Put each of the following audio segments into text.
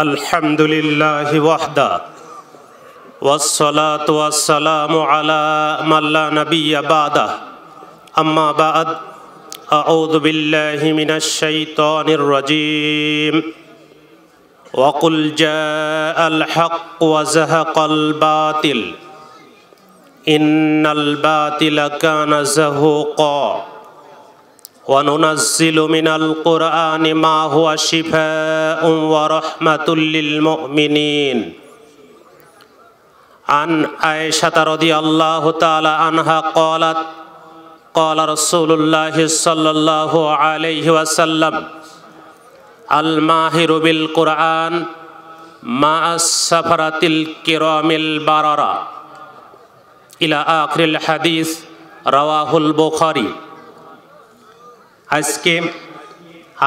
الحمد لله وحده والصلاة والسلام على من لا نبي بعده أما بعد أعوذ بالله من الشيطان الرجيم وقل جاء الحق وزهق الباطل إن الباطل كان زهوقا وننزل من القرآن ما هو شفاء ورحمة للمؤمنين عن عائشة رضي الله تعالى عنها قالت قال رسول الله صلى الله عليه وسلم الماهر بالقرآن مع السفرة الكرام البررة إلى آخر الحديث رواه البخاري আজকে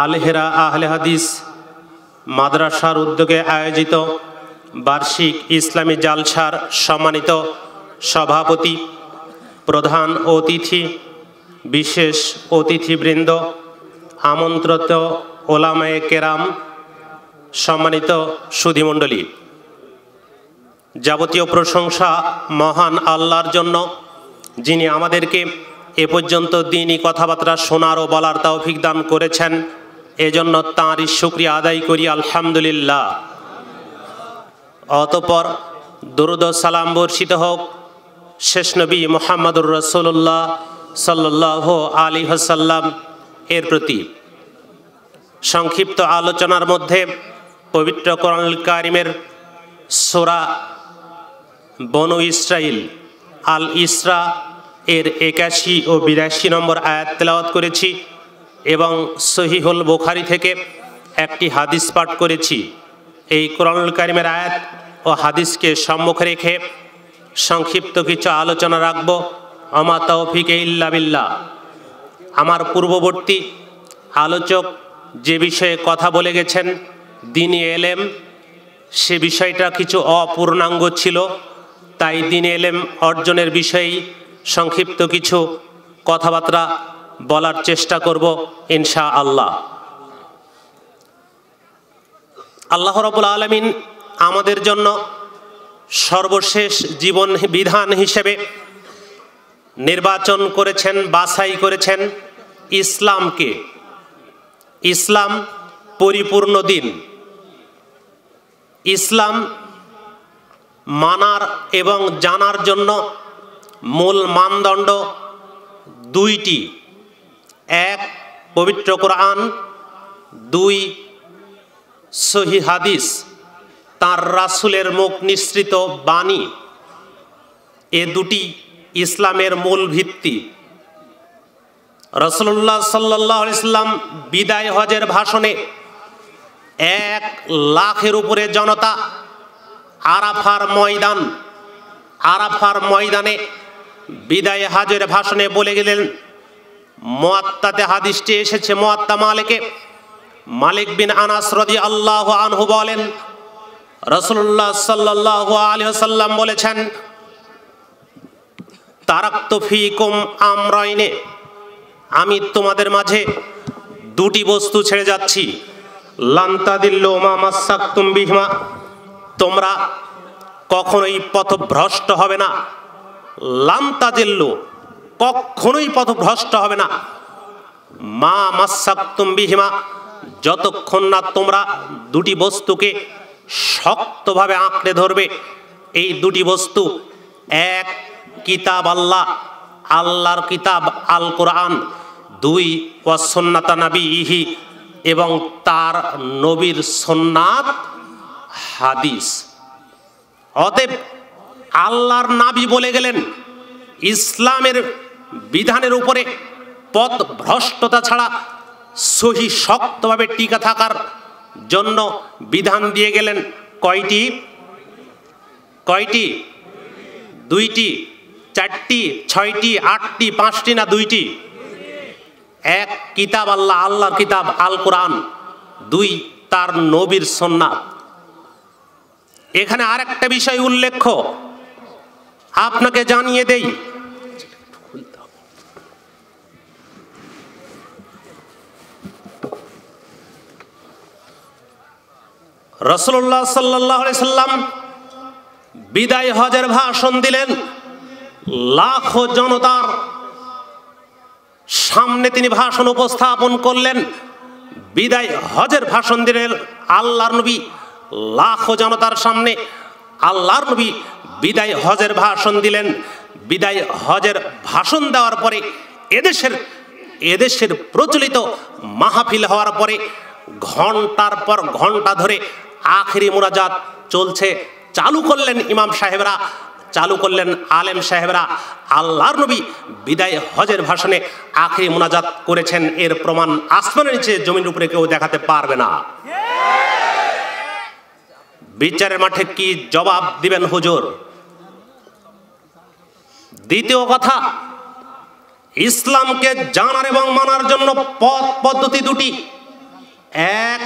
আলহেরা আহলে হাদিস মাদ্রাসার উদ্যোগে আয়োজিত বার্ষিক ইসলামী জালসার সম্মানিত সভাপতি প্রধান অতিথি বিশেষ অতিথিবৃন্দ আমন্ত্রিত ওলামায়ে কেরাম সম্মানিত সুধিমণ্ডলী যাবতীয় প্রশংসা মহান আল্লাহর জন্য যিনি আমাদেরকে এ পর্যন্ত দিনই কথাবার্তা শোনার ও বলার তৌফিক দান করেছেন এজন্য তাঁরই শুক্রিয়া আদায় করি আলহামদুলিল্লাহ অতপর দুরুদ সালাম বর্ষিত হোক শেষ নবী মোহাম্মদুর রসুল্লাহ সাল্লাহ আলী হাসাল্লাম এর প্রতি সংক্ষিপ্ত আলোচনার মধ্যে পবিত্র কোরআনুল কারিমের সোরা বনু ইসরাইল আল ইসরা এর একাশি ও বিরাশি নম্বর আয়াত তেলাওয়াত করেছি এবং সহিহুল বোখারি থেকে একটি হাদিস পাঠ করেছি এই কোরআনুল কারিমের আয়াত ও হাদিসকে সম্মুখে রেখে সংক্ষিপ্ত কিছু আলোচনা রাখব আমা তৌফিক ইল্লা বিল্লাহ আমার পূর্ববর্তী আলোচক যে বিষয়ে কথা বলে গেছেন দিন এলেম সে বিষয়টা কিছু অপূর্ণাঙ্গ ছিল তাই দিন এলেম অর্জনের বিষয়েই সংক্ষিপ্ত কিছু কথাবার্তা বলার চেষ্টা করব ইনশা আল্লাহ আল্লাহ রবুল আলমিন আমাদের জন্য সর্বশেষ জীবন বিধান হিসেবে নির্বাচন করেছেন বাছাই করেছেন ইসলামকে ইসলাম পরিপূর্ণ দিন ইসলাম মানার এবং জানার জন্য মূল মানদণ্ড দুইটি এক পবিত্র কোরআন দুই সহি হাদিস তার রাসুলের মুখ নিঃসৃত বাণী এ দুটি ইসলামের মূল ভিত্তি রসুল্লাহ সাল্লাহ ইসলাম বিদায় হজের ভাষণে এক লাখের উপরে জনতা আরাফার ময়দান আরাফার ময়দানে বিদায় হাজের ভাষণে বলে গেলেন মোয়াত্তাতে হাদিসটি এসেছে মোয়াত্তা মালিকে মালিক বিন আনাস রদি আল্লাহ আনহু বলেন রসুল্লাহ সাল্লাহ সাল্লাম বলেছেন তারাক্তফি আমরাইনে আমি তোমাদের মাঝে দুটি বস্তু ছেড়ে যাচ্ছি লান্তাদিল্লোমা মাসাক তুম্বিহিমা তোমরা কখনোই পথভ্রষ্ট হবে না লাম তাজেল্লু কখনোই পথভ্রষ্ট হবে না মা মাসাক্তুম বিহিমা যতক্ষণ না তোমরা দুটি বস্তুকে শক্তভাবে আঁকড়ে ধরবে এই দুটি বস্তু এক কিতাব আল্লাহ আল্লাহর কিতাব আল কোরআন দুই ওয়াসন্নাতা নাবি ইহি এবং তার নবীর সন্ন্যাত হাদিস অতএব আল্লাহর নাবি বলে গেলেন ইসলামের বিধানের উপরে পথ ভ্রষ্টতা ছাড়া সহি শক্তভাবে টিকা থাকার জন্য বিধান দিয়ে গেলেন কয়টি কয়টি দুইটি চারটি ছয়টি আটটি পাঁচটি না দুইটি এক কিতাব আল্লাহ আল্লাহর কিতাব আল কোরআন দুই তার নবীর সন্ন্যাস এখানে আর একটা বিষয় উল্লেখ্য আপনাকে জানিয়ে দেই রসল্লাহ সাল্লাহ সাল্লাম বিদায় হজের ভাষণ দিলেন লাখো জনতার সামনে তিনি ভাষণ উপস্থাপন করলেন বিদায় হজের ভাষণ দিলেন আল্লাহ নবী লাখো জনতার সামনে আল্লাহর নবী বিদায় হজের ভাষণ দিলেন বিদায় হজের ভাষণ দেওয়ার পরে এদেশের এদেশের প্রচলিত মাহফিল হওয়ার পরে ঘন্টার পর ঘন্টা ধরে আখেরি মোনাজাত চলছে চালু করলেন ইমাম সাহেবরা চালু করলেন আলেম সাহেবরা আল্লাহর নবী বিদায় হজের ভাষণে আখেরি মোনাজাত করেছেন এর প্রমাণ আসমানের নিচে জমির উপরে কেউ দেখাতে পারবে না বিচারের মাঠে কি জবাব দিবেন হুজুর দ্বিতীয় কথা ইসলামকে জানার এবং মানার জন্য পথ পদ্ধতি দুটি এক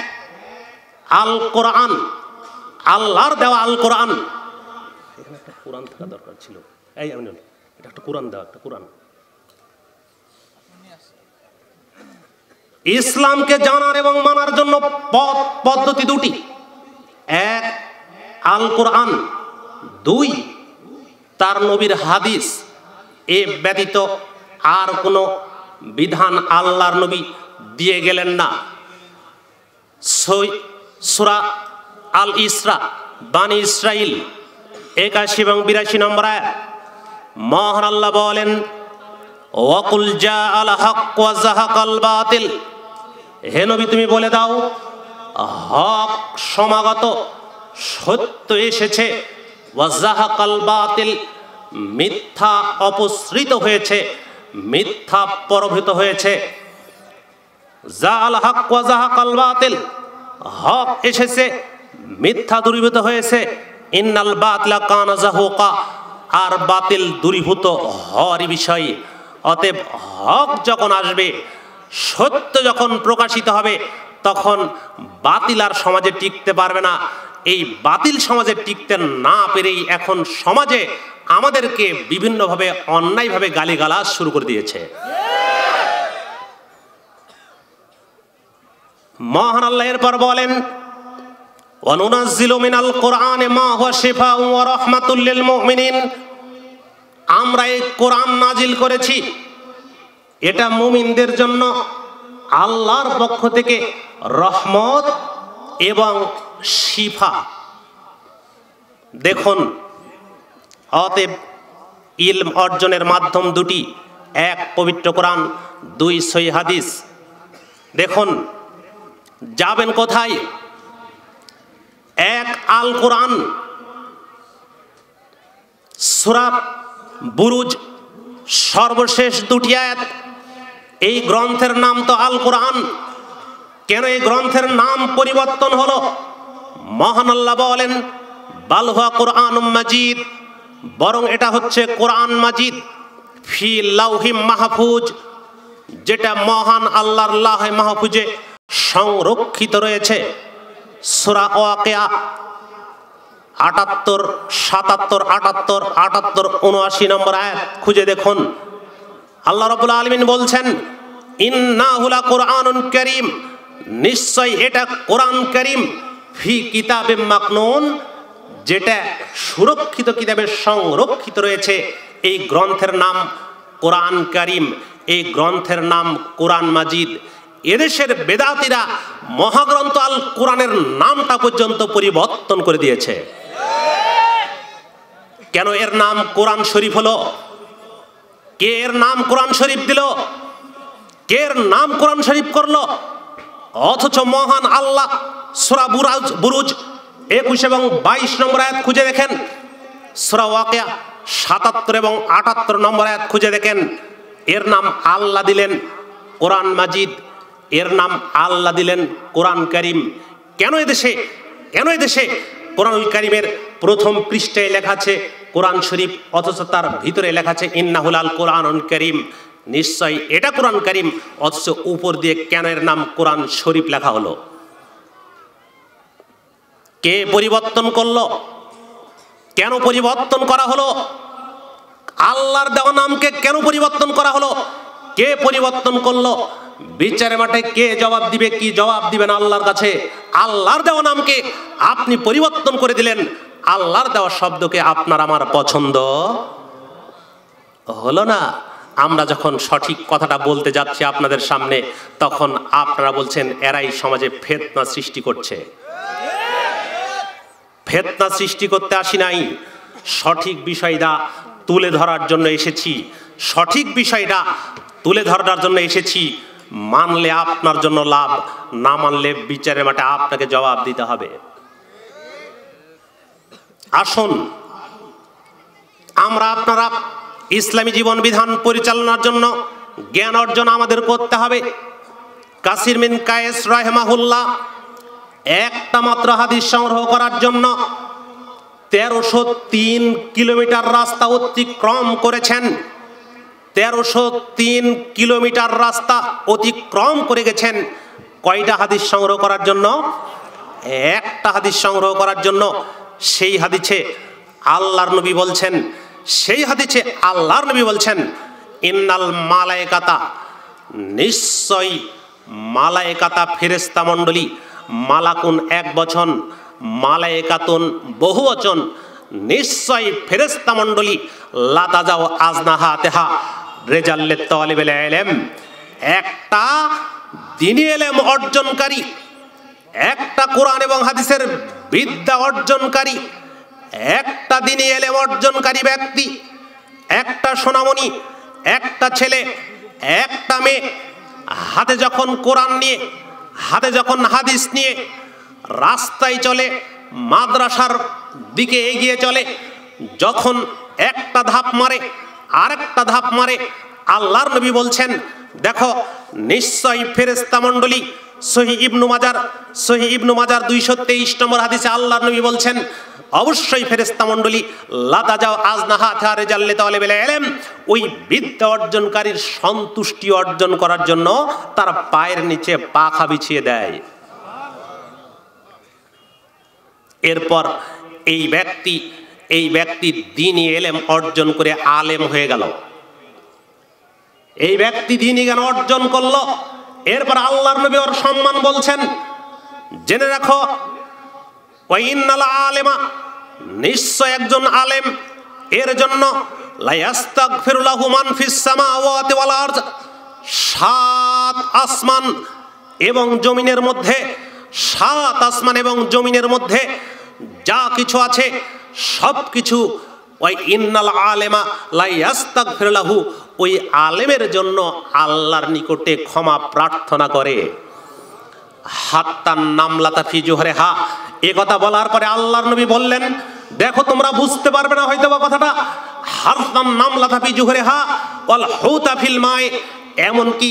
আল কোরআন আল্লাহর দেওয়া আল কোরআন কোরআন থাকা দরকার ছিল এই আমি এটা একটা কোরআন দেওয়া একটা কোরআন ইসলামকে জানার এবং মানার জন্য পথ পদ্ধতি দুটি এক আল কোরআন দুই তার নবীর হাদিস এ ব্যতীত আর কোনো বিধান আল্লাহর নবী দিয়ে গেলেন না সুরা আল ইসরা বানি ইসরাইল একাশি এবং বিরাশি নম্বর এক মহান আল্লাহ বলেন ওয়াকুল জা আল হক হে নবী তুমি বলে দাও হক সমাগত সত্য এসেছে ওয়াজাহাকাল বাতিল মিথ্যা অপসৃত হয়েছে মিথ্যা পরভূত হয়েছে জাল হক ওয়াজাহাকাল বাতিল হক এসেছে মিথ্যা দূরীভূত হয়েছে ইন্নাল বাতলা কানা জাহুকা আর বাতিল দূরীভূত হওয়ার বিষয়ে অতএব হক যখন আসবে সত্য যখন প্রকাশিত হবে তখন বাতিল আর সমাজে টিকতে পারবে না এই বাতিল সমাজে টিকতে না পেরেই এখন সমাজে আমাদেরকে বিভিন্নভাবে অন্যায়ভাবে গালিগালা শুরু করে দিয়েছে মহান আল্লাহের পর বলেন মা আমরা এই কোরআন নাজিল করেছি এটা মুমিনদের জন্য আল্লাহর পক্ষ থেকে রহমত এবং শিফা দেখুন অতএব ইলম অর্জনের মাধ্যম দুটি এক পবিত্র কোরআন দুই সই হাদিস দেখুন যাবেন কোথায় এক আল কোরআন সুরাব বুরুজ সর্বশেষ দুটি আয়াত এই গ্রন্থের নাম তো আল কোরআন কেন এই গ্রন্থের নাম পরিবর্তন হলো মহান আল্লাহ বলেন বালহা কোরআন মাজিদ বরং এটা হচ্ছে কোরআন মাজিদ ফি লাউহি মাহফুজ যেটা মহান আল্লাহর লাহে মাহফুজে সংরক্ষিত রয়েছে সুরা ওয়াকেয়া আটাত্তর সাতাত্তর আটাত্তর আটাত্তর উনআশি নম্বর আয়াত খুঁজে দেখুন আল্লাহ রবুল আলমিন বলছেন ইন্নাহুলা কোরআন করিম নিশ্চয় এটা কোরআন করিম ফি কিতাবে মাকনুন যেটা সুরক্ষিত কিতাবে সংরক্ষিত রয়েছে এই গ্রন্থের নাম কোরআন করিম এই গ্রন্থের নাম কোরআন মাজিদ এদেশের বেদাতিরা মহাগ্রন্থ আল কোরআনের নামটা পর্যন্ত পরিবর্তন করে দিয়েছে কেন এর নাম কোরআন শরীফ হলো কে এর নাম কোরআন শরীফ দিল কে এর নাম কোরআন শরীফ করল অথচ মহান আল্লাহ সুরা বুরাজ বুরুজ একুশ এবং বাইশ নম্বর আয়াত খুঁজে দেখেন সুরা ওয়াকিয়া সাতাত্তর এবং আটাত্তর নম্বর আয়াত খুঁজে দেখেন এর নাম আল্লাহ দিলেন কোরআন মাজিদ এর নাম আল্লাহ দিলেন কোরআন করিম কেন এদেশে কেন এদেশে কোরআনুল কারিমের প্রথম পৃষ্ঠায় লেখা আছে কোরআন শরীফ অথচ তার ভিতরে লেখা আছে ইন্নাহুল আল কোরআন করিম নিশ্চয় এটা কোরআন করিম অথচ উপর দিয়ে কেনের নাম কোরআন শরীফ লেখা হলো কে পরিবর্তন করল কেন পরিবর্তন করা হলো আল্লাহর দেওয়া নামকে কেন পরিবর্তন করা হলো কে পরিবর্তন করলো বিচারে মাঠে কে জবাব দিবে কি জবাব দিবেন আল্লাহর কাছে আল্লাহর দেওয়া নামকে আপনি পরিবর্তন করে দিলেন আল্লাহর দেওয়া শব্দকে আপনার আমার পছন্দ হলো না আমরা যখন সঠিক কথাটা বলতে যাচ্ছি আপনাদের সামনে তখন আপনারা বলছেন এরাই সমাজে ফেতনা সৃষ্টি করছে ফেতনা সৃষ্টি করতে আসি নাই সঠিক বিষয়টা তুলে ধরার জন্য এসেছি সঠিক বিষয়টা তুলে ধরার জন্য এসেছি মানলে আপনার জন্য লাভ না মানলে বিচারের মাঠে আপনাকে জবাব দিতে হবে আসুন আমরা আপনারা ইসলামী জীবন বিধান পরিচালনার জন্য জ্ঞান অর্জন আমাদের করতে হবে কাসির মিন কায়েস রহমাহুল্লাহ একটা মাত্র হাদিস সংগ্রহ করার জন্য তেরোশো তিন কিলোমিটার রাস্তা অতিক্রম করেছেন তেরোশো তিন কিলোমিটার রাস্তা অতিক্রম করে গেছেন কয়টা হাদিস সংগ্রহ করার জন্য একটা হাদিস সংগ্রহ করার জন্য সেই হাদিছে আল্লাহর নবী বলছেন সেই হাদিছে আল্লাহর নবী বলছেন ইন্নাল মালায়কাতা নিশ্চয়ই মালায়কাতা ফেরেস্তা মণ্ডলী মালাকুন এক বচন মালায়কাতুন বহু বচন নিশ্চয় ফেরেস্তা মণ্ডলী লাতা যাও আজনাহা তেহা রেজাল্লে তালিবেল এলেম একটা দিনী এলেম অর্জনকারী একটা কোরআন এবং হাদিসের বিদ্যা অর্জনকারী একটা দিনে এলেম অর্জনকারী ব্যক্তি একটা সোনামণি একটা ছেলে একটা মেয়ে হাতে যখন কোরআন নিয়ে হাতে যখন হাদিস নিয়ে রাস্তায় চলে মাদ্রাসার দিকে এগিয়ে চলে যখন একটা ধাপ মারে আর একটা ধাপ মারে আল্লাহর নবী বলছেন দেখো নিশ্চয়ই ফেরেস্তা মণ্ডলী সহি ইবনু মাজার সহি ইবনু মাজার দুইশো তেইশ নম্বর হাদিসে আল্লাহর নবী বলছেন অবশ্যই ফেরেস্তা মণ্ডলী লাতা যাও আজ না হাতে জানলে তাহলে বেলে এলেম ওই বিদ্যা অর্জনকারীর সন্তুষ্টি অর্জন করার জন্য তার পায়ের নিচে পাখা বিছিয়ে দেয় এরপর এই ব্যক্তি এই ব্যক্তি দিনই এলেম অর্জন করে আলেম হয়ে গেল এই ব্যক্তি দিনই জ্ঞান অর্জন করলো এরপর আল্লাহর নবী ওর সম্মান বলছেন জেনে রাখো ওয়াইনাল আলেমা নিশ্চয় একজন আলেম এর জন্য লায়াস্তাগফিরুল্লাহু মান ফিস সামাওয়াতি ওয়াল আরজ সাত আসমান এবং জমিনের মধ্যে সাত আসমান এবং জমিনের মধ্যে যা কিছু আছে সব কিছু ওই ইন্নাল আলেমা লাইয়াস্তাক ফেরলাহু ওই আলেমের জন্য আল্লাহর নিকটে ক্ষমা প্রার্থনা করে হাত্তার নামলাতা ফিজুহরে হা এ কথা বলার পরে আল্লাহর নবী বললেন দেখো তোমরা বুঝতে পারবে না হয়তো বা কথাটা হাত্তার নামলাতা ফিজুহরে হা ওয়াল হুতা ফিল মায় এমনকি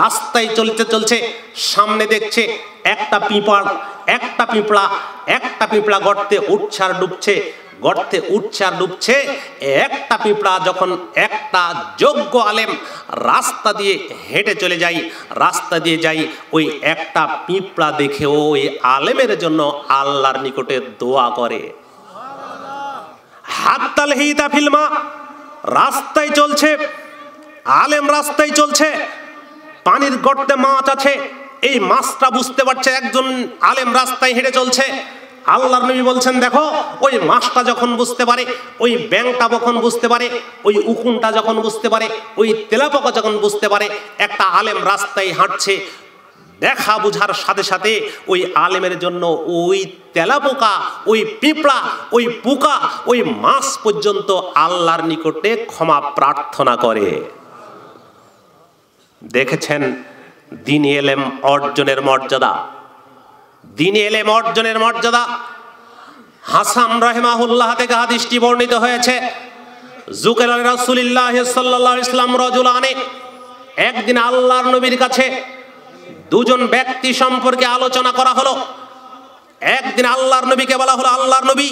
রাস্তায় চলতে চলছে সামনে দেখছে একটা পিঁপড় একটা পিঁপড়া একটা পিঁপড়া গর্তে উঠছে আর ডুবছে গর্তে উঠছে আর ডুবছে একটা পিঁপড়া যখন একটা যোগ্য আলেম রাস্তা দিয়ে হেঁটে চলে যাই রাস্তা দিয়ে যাই ওই একটা পিঁপড়া দেখে ওই আলেমের জন্য আল্লাহর নিকটে দোয়া করে হাত তালহিতা ফিল্মা রাস্তায় চলছে আলেম রাস্তায় চলছে পানির গর্তে মাছ আছে এই মাছটা বুঝতে পারছে একজন আলেম রাস্তায় হেঁটে চলছে আল্লাহ নবী বলছেন দেখো ওই মাছটা যখন বুঝতে পারে ওই ব্যাংকটা যখন বুঝতে পারে ওই উকুনটা যখন বুঝতে পারে ওই তেলাপোকা যখন বুঝতে পারে একটা আলেম রাস্তায় হাঁটছে দেখা বুঝার সাথে সাথে ওই আলেমের জন্য ওই তেলাপোকা ওই পিঁপড়া ওই পোকা ওই মাছ পর্যন্ত আল্লাহর নিকটে ক্ষমা প্রার্থনা করে দেখেছেন দিন এলেম অর্জনের মর্যাদা দিন এলেম অর্জনের মর্যাদা হাসাম রহেমাহুল্লাহ থেকে হাদিসটি বর্ণিত হয়েছে জুকের রাসুলিল্লাহ সাল্লাহ ইসলাম রজুল আনে একদিন আল্লাহর নবীর কাছে দুজন ব্যক্তি সম্পর্কে আলোচনা করা হলো একদিন আল্লাহর নবীকে বলা হলো আল্লাহর নবী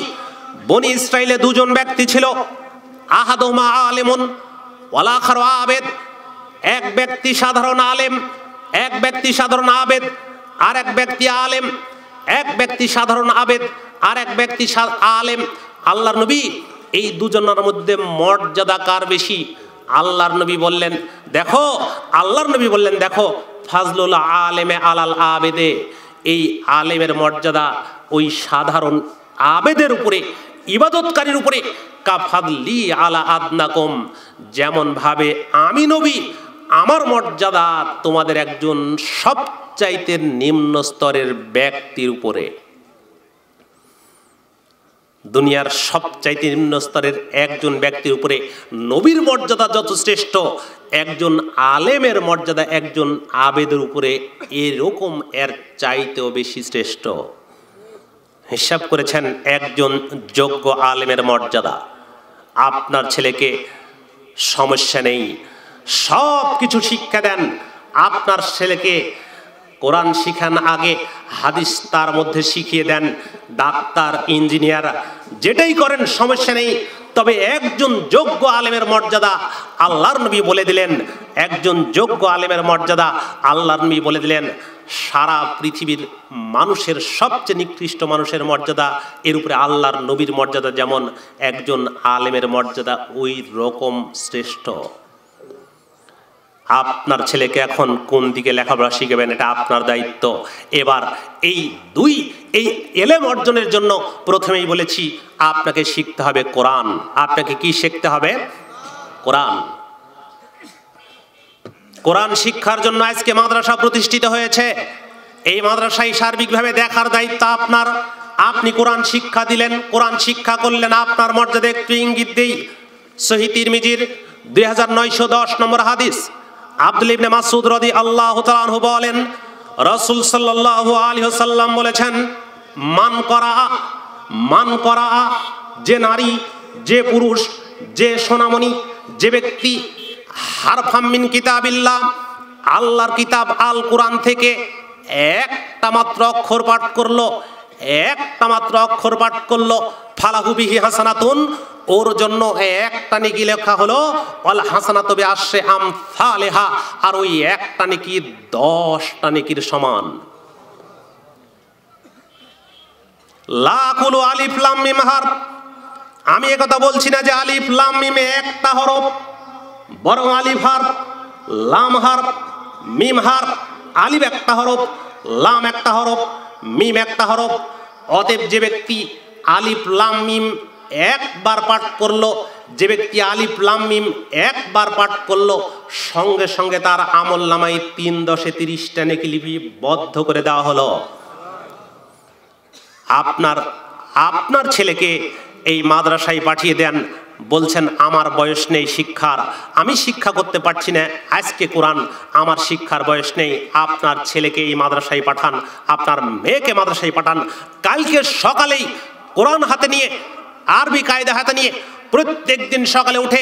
বনি ইসরায়েলে দুজন ব্যক্তি ছিল আহাদমা আলেমন ওয়ালাখার আবেদ এক ব্যক্তি সাধারণ আলেম এক ব্যক্তি সাধারণ আবেদ আর এক ব্যক্তি আলেম এক ব্যক্তি সাধারণ আবেদ আর এক ব্যক্তি আলেম আল্লাহ নবী এই দুজনের মধ্যে মর্যাদা কার বেশি আল্লাহর নবী বললেন দেখো আল্লাহর নবী বললেন দেখো ফাজলুল আলেমে আলাল আবেদে এই আলেমের মর্যাদা ওই সাধারণ আবেদের উপরে ইবাদতকারীর উপরে কাফাদলি আলা আদনাকম যেমনভাবে আমি নবী আমার মর্যাদা তোমাদের একজন সবচাইতে নিম্ন স্তরের ব্যক্তির উপরে দুনিয়ার সবচাইতে নিম্ন স্তরের একজন ব্যক্তির উপরে নবীর মর্যাদা যত শ্রেষ্ঠ একজন আলেমের মর্যাদা একজন আবেদের উপরে এরকম এর চাইতেও বেশি শ্রেষ্ঠ হিসাব করেছেন একজন যোগ্য আলেমের মর্যাদা আপনার ছেলেকে সমস্যা নেই সব কিছু শিক্ষা দেন আপনার ছেলেকে কোরআন শিখান আগে হাদিস তার মধ্যে শিখিয়ে দেন ডাক্তার ইঞ্জিনিয়ার যেটাই করেন সমস্যা নেই তবে একজন যোগ্য আলেমের মর্যাদা আল্লাহর নবী বলে দিলেন একজন যোগ্য আলেমের মর্যাদা আল্লাহর নবী বলে দিলেন সারা পৃথিবীর মানুষের সবচেয়ে নিকৃষ্ট মানুষের মর্যাদা এর উপরে আল্লাহর নবীর মর্যাদা যেমন একজন আলেমের মর্যাদা ওই রকম শ্রেষ্ঠ আপনার ছেলেকে এখন কোন দিকে লেখাপড়া শিখেবেন এটা আপনার দায়িত্ব এবার এই দুই এই এলেম অর্জনের জন্য প্রথমেই বলেছি আপনাকে শিখতে হবে কোরআন আপনাকে কি শিখতে হবে কোরআন কোরআন শিক্ষার জন্য আজকে মাদ্রাসা প্রতিষ্ঠিত হয়েছে এই মাদ্রাসায় সার্বিকভাবে দেখার দায়িত্ব আপনার আপনি কোরআন শিক্ষা দিলেন কোরআন শিক্ষা করলেন আপনার মর্যাদা একটু ইঙ্গিত দিই সহিতির মিজির দুই নম্বর হাদিস আব্দুল ইবনে মাসুদ রদি আল্লাহ তালানহু বলেন রসুল সাল্লাল্লাহু আলাইহি সাল্লাম বলেছেন মান করা মান করা যে নারী যে পুরুষ যে সোনামণি যে ব্যক্তি হারফাম্মিন কিতাবিল্লাহ আল্লাহর কিতাব আল কোরআন থেকে একটা মাত্র অক্ষর পাঠ করলো একটা মাত্র অক্ষর পাঠ করলো ফালাহুবিহি হাসানাতুন ওর জন্য একটা নেকি লেখা হলো অল হাসানা তবে আসে হাম সালেহা আর ওই একটা নেকি দশটা নেকির সমান লাকুলু আলিফ লাম মিম হারফ আমি একথা বলছি না যে আলিফ লাম মিমে একটা হরফ বরং আলিফ হারফ লাম হারফ মিম হারফ আলিফ একটা হরফ লাম একটা হরফ মিম একটা হরফ অতএব যে ব্যক্তি আলিফ লাম মিম একবার পাঠ করলো যে ব্যক্তি আলিফ লামিম একবার পাঠ করলো সঙ্গে সঙ্গে তার আমল নামায় তিন দশে তিরিশটা নেকি লিপিবদ্ধ করে দেওয়া হলো আপনার আপনার ছেলেকে এই মাদ্রাসায় পাঠিয়ে দেন বলছেন আমার বয়স নেই শিক্ষার আমি শিক্ষা করতে পারছি না আজকে কোরআন আমার শিক্ষার বয়স নেই আপনার ছেলেকে এই মাদ্রাসায় পাঠান আপনার মেয়েকে মাদ্রাসায় পাঠান কালকে সকালেই কোরআন হাতে নিয়ে আরবি কায়দা হাতে নিয়ে প্রত্যেক দিন সকালে উঠে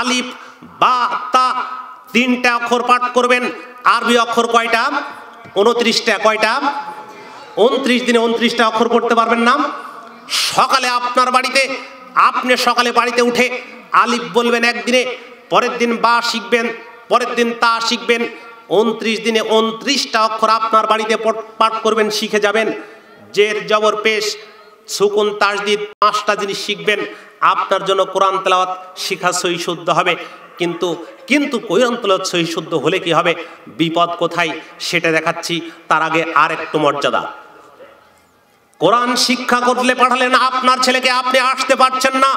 আলিফ বা তা তিনটা অক্ষর পাঠ করবেন আরবি অক্ষর কয়টা উনত্রিশটা কয়টা উনত্রিশ দিনে উনত্রিশটা অক্ষর পড়তে পারবেন না সকালে আপনার বাড়িতে আপনি সকালে বাড়িতে উঠে আলিফ বলবেন একদিনে পরের দিন বা শিখবেন পরের দিন তা শিখবেন উনত্রিশ দিনে উনত্রিশটা অক্ষর আপনার বাড়িতে পাঠ করবেন শিখে যাবেন জের জবর পেশ সুকুন দিয়ে পাঁচটা জিনিস শিখবেন আপনার জন্য কোরআন তেলাওয়াত শিখা সহি শুদ্ধ হবে কিন্তু কিন্তু কোরআন তেলাওয়াত সহি শুদ্ধ হলে কি হবে বিপদ কোথায় সেটা দেখাচ্ছি তার আগে আর একটু মর্যাদা কোরআন শিক্ষা করলে পাঠালেন আপনার ছেলেকে আপনি আসতে পারছেন না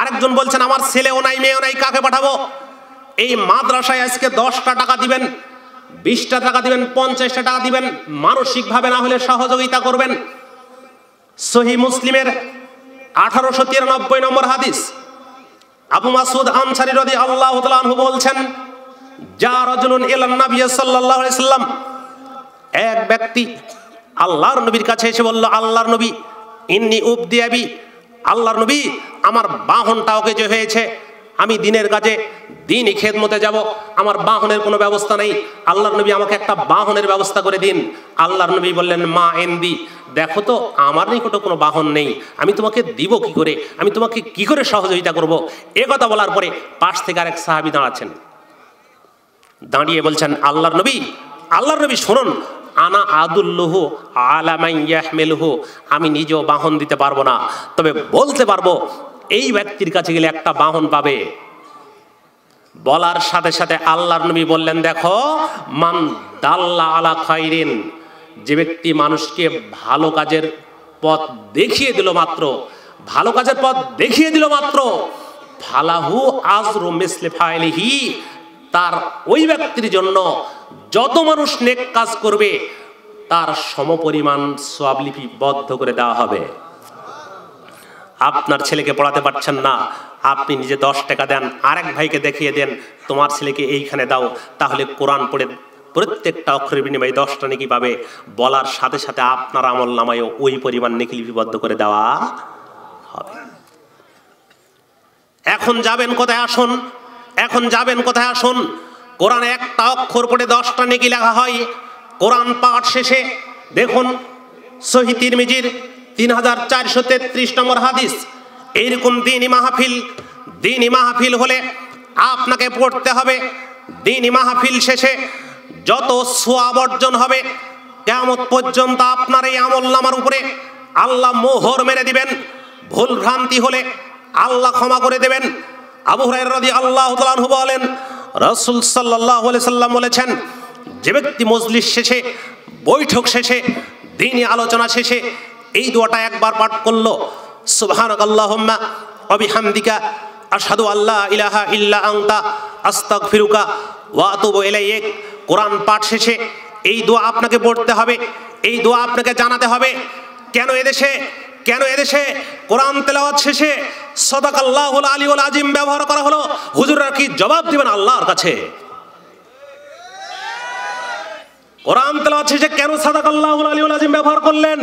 আরেকজন বলছেন আমার ছেলে ওনাই মেয়ে ওনাই কাকে পাঠাবো এই মাদ্রাসায় আজকে দশটা টাকা দিবেন বিশটা টাকা দিবেন পঞ্চাশটা টাকা দিবেন মানসিকভাবে না হলে সহযোগিতা করবেন সহি মুসলিমের আঠারোশো তিরানব্বই নম্বর হাদিস আবু মাসুদ আনসারি রদি আল্লাহ তালু বলছেন যা রজুলুন ইলান্নবী সাল্লাহ সাল্লাম এক ব্যক্তি আল্লাহর নবীর কাছে এসে বলল আল্লাহর নবী ইন্নি উপ দিয়াবি আল্লাহর নবী আমার বাহনটা অকেজ হয়েছে আমি দিনের কাজে দিনই খেদমতে যাব আমার বাহনের কোনো ব্যবস্থা নেই আল্লাহর নবী আমাকে একটা বাহনের ব্যবস্থা করে দিন আল্লাহর নবী বললেন মা এন্দি দেখো তো আমার নিকটও কোনো বাহন নেই আমি তোমাকে দিব কি করে আমি তোমাকে কি করে সহযোগিতা করব এ কথা বলার পরে পাশ থেকে আরেক সাহাবি দাঁড়াচ্ছেন দাঁড়িয়ে বলছেন আল্লাহর নবী আল্লাহর নবী শুনুন আনা আদুল্লুহ আলামাইয়াহমেলহু আমি নিজেও বাহন দিতে পারবো না তবে বলতে পারবো এই ব্যক্তির কাছে গেলে একটা বাহন পাবে বলার সাথে সাথে আল্লাহর নবী বললেন দেখো মান দাল্লা আলা খাইরিন যে ব্যক্তি মানুষকে ভালো কাজের পথ দেখিয়ে দিল মাত্র ভালো কাজের পথ দেখিয়ে দিল মাত্র ফালাহু আজরু মিসলে ফাইলিহি তার ওই ব্যক্তির জন্য যত মানুষ নেক কাজ করবে তার সমপরিমাণ সোয়াবলিপিবদ্ধ করে দেওয়া হবে আপনার ছেলেকে পড়াতে পারছেন না আপনি নিজে দশ টাকা দেন আরেক ভাইকে দেখিয়ে দেন তোমার ছেলেকে এইখানে দাও তাহলে কোরআন পড়ে প্রত্যেকটা অক্ষরের বিনিময়ে দশটা নেকি পাবে বলার সাথে সাথে আপনার আমল নামায়ও ওই পরিমাণ নেকি লিপিবদ্ধ করে দেওয়া হবে এখন যাবেন কোথায় আসুন এখন যাবেন কোথায় আসুন কোরআন একটা অক্ষর পড়ে দশটা নেকি লেখা হয় কোরআন পাঠ শেষে দেখুন সহি তিরমিজির তিন হাজার চারশো তেত্রিশ নম্বর হাদিস এইরকম দিনই মাহফিল দিনই মাহফিল হলে আপনাকে পড়তে হবে দিনই মাহফিল শেষে যত সোয়াব অর্জন হবে কেমন পর্যন্ত আপনার এই আমল নামার উপরে আল্লাহ মোহর মেরে দিবেন ভুল ভ্রান্তি হলে আল্লাহ ক্ষমা করে দেবেন আবু হরাইরদি আল্লাহ তালু বলেন রসুল সাল্লাহ সাল্লাম বলেছেন যে ব্যক্তি মজলিস শেষে বৈঠক শেষে দিনই আলোচনা শেষে এই দোয়াটা একবার পাঠ করলো সুবহানক আল্লাহম্মা অবিহামদিকা আসাদু আল্লাহ ইলাহা ইল্লা আংতা আস্তাক ফিরুকা ওয়াতুব এলাই এক কোরআন পাঠ শেষে এই দোয়া আপনাকে পড়তে হবে এই দোয়া আপনাকে জানাতে হবে কেন এদেশে কেন এদেশে কোরআন তেলাওয়াত শেষে সদাক আল্লাহুল আলিউল আজিম ব্যবহার করা হলো হুজুররা কি জবাব দিবেন আল্লাহর কাছে কোরআন তেলাওয়াত শেষে কেন সদাক আল্লাহুল আলিউল আজিম ব্যবহার করলেন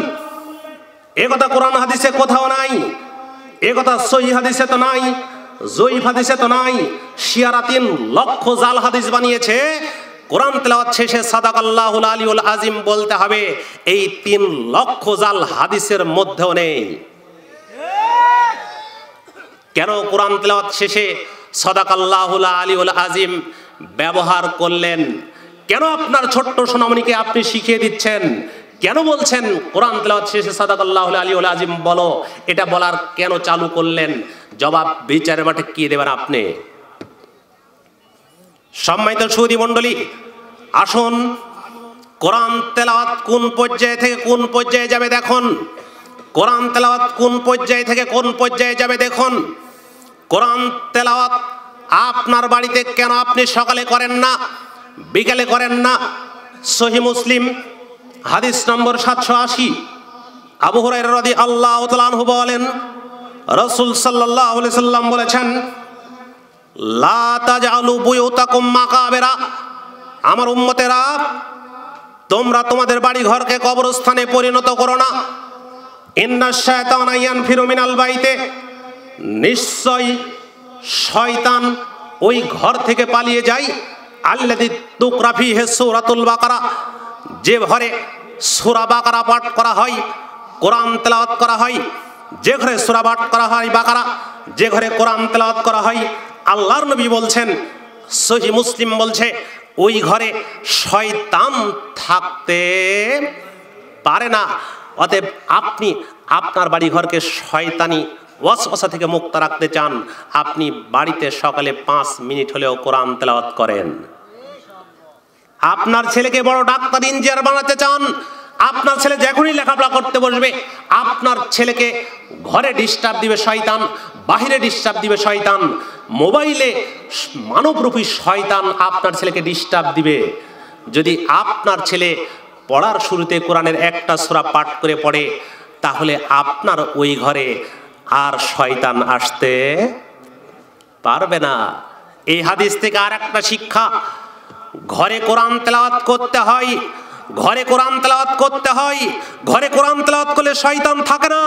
এ কথা কোরআন হাদিসে কোথাও নাই এ কথা সহি হাদিসে তো নাই জয়ীফ হাদিসে তো নাই শিয়ারা তিন লক্ষ জাল হাদিস বানিয়েছে কোরআন তেলাওয়াত শেষে সাদাক আল্লাহুল আলিউল আজিম বলতে হবে এই তিন লক্ষ জাল হাদিসের মধ্যেও নেই কেন কোরআন তেলাওয়াত শেষে সাদাক আল্লাহুল আলিউল আজিম ব্যবহার করলেন কেন আপনার ছোট্ট সোনামণিকে আপনি শিখিয়ে দিচ্ছেন কেন বলছেন কোরআন তেলাওয়াত শেষে আল্লাহ আলী উল আজিম বলো এটা বলার কেন চালু করলেন জবাব বিচারের মাঠে কি দেবেন আপনি সম্মানিত সৌদি মণ্ডলী আসুন কোরআন তেলাওয়াত কোন পর্যায়ে থেকে কোন পর্যায়ে যাবে দেখুন কোরআন তেলাওয়াত কোন পর্যায়ে থেকে কোন পর্যায়ে যাবে দেখুন কোরআন তেলাওয়াত আপনার বাড়িতে কেন আপনি সকালে করেন না বিকালে করেন না সহি মুসলিম হাদিস নম্বর সাতশো আশি আবু হুরাই আল্লাহ তালানহু বলেন রসুল সাল্লাম বলেছেন আলু আমার উম্মতেরা তোমরা তোমাদের বাড়ি ঘরকে কবরস্থানে পরিণত করো না ফিরোমিনাল বাইতে শয়তান ওই ঘর থেকে পালিয়ে যাই আল্লাদি তুকরাফি হে সৌরাতুল বাকারা যে ঘরে সুরা বাকারা পাঠ করা হয় কোরআন তেলাওয়াত করা হয় যে ঘরে সুরা পাঠ করা হয় বাকারা যে ঘরে কোরআন তেলাওয়াত করা হয় আল্লাহর নবী বলছেন সহি মুসলিম বলছে ওই ঘরে শয়তান থাকতে পারে না অতএব আপনি আপনার বাড়ি ঘরকে শয়তানি ওয়াসওয়াসা থেকে মুক্ত রাখতে চান আপনি বাড়িতে সকালে পাঁচ মিনিট হলেও কোরআন তেলাওয়াত করেন আপনার ছেলেকে বড় ডাক্তার ইঞ্জিনিয়ার বানাতে চান আপনার ছেলে যখনই লেখাপড়া করতে বসবে আপনার ছেলেকে ঘরে ডিস্টার্ব দিবে শয়তান বাহিরে ডিস্টার্ব দিবে শয়তান মোবাইলে মানবরূপী শয়তান আপনার ছেলেকে ডিস্টার্ব দিবে যদি আপনার ছেলে পড়ার শুরুতে কোরআনের একটা সুরা পাঠ করে পড়ে তাহলে আপনার ওই ঘরে আর শয়তান আসতে পারবে না এই হাদিস থেকে আর একটা শিক্ষা ঘরে কোরআন তেলাওয়াত করতে হয় ঘরে কোরআন তেলাওয়াত করতে হয় ঘরে কোরআন তেলাওয়াত করলে শয়তান থাকে না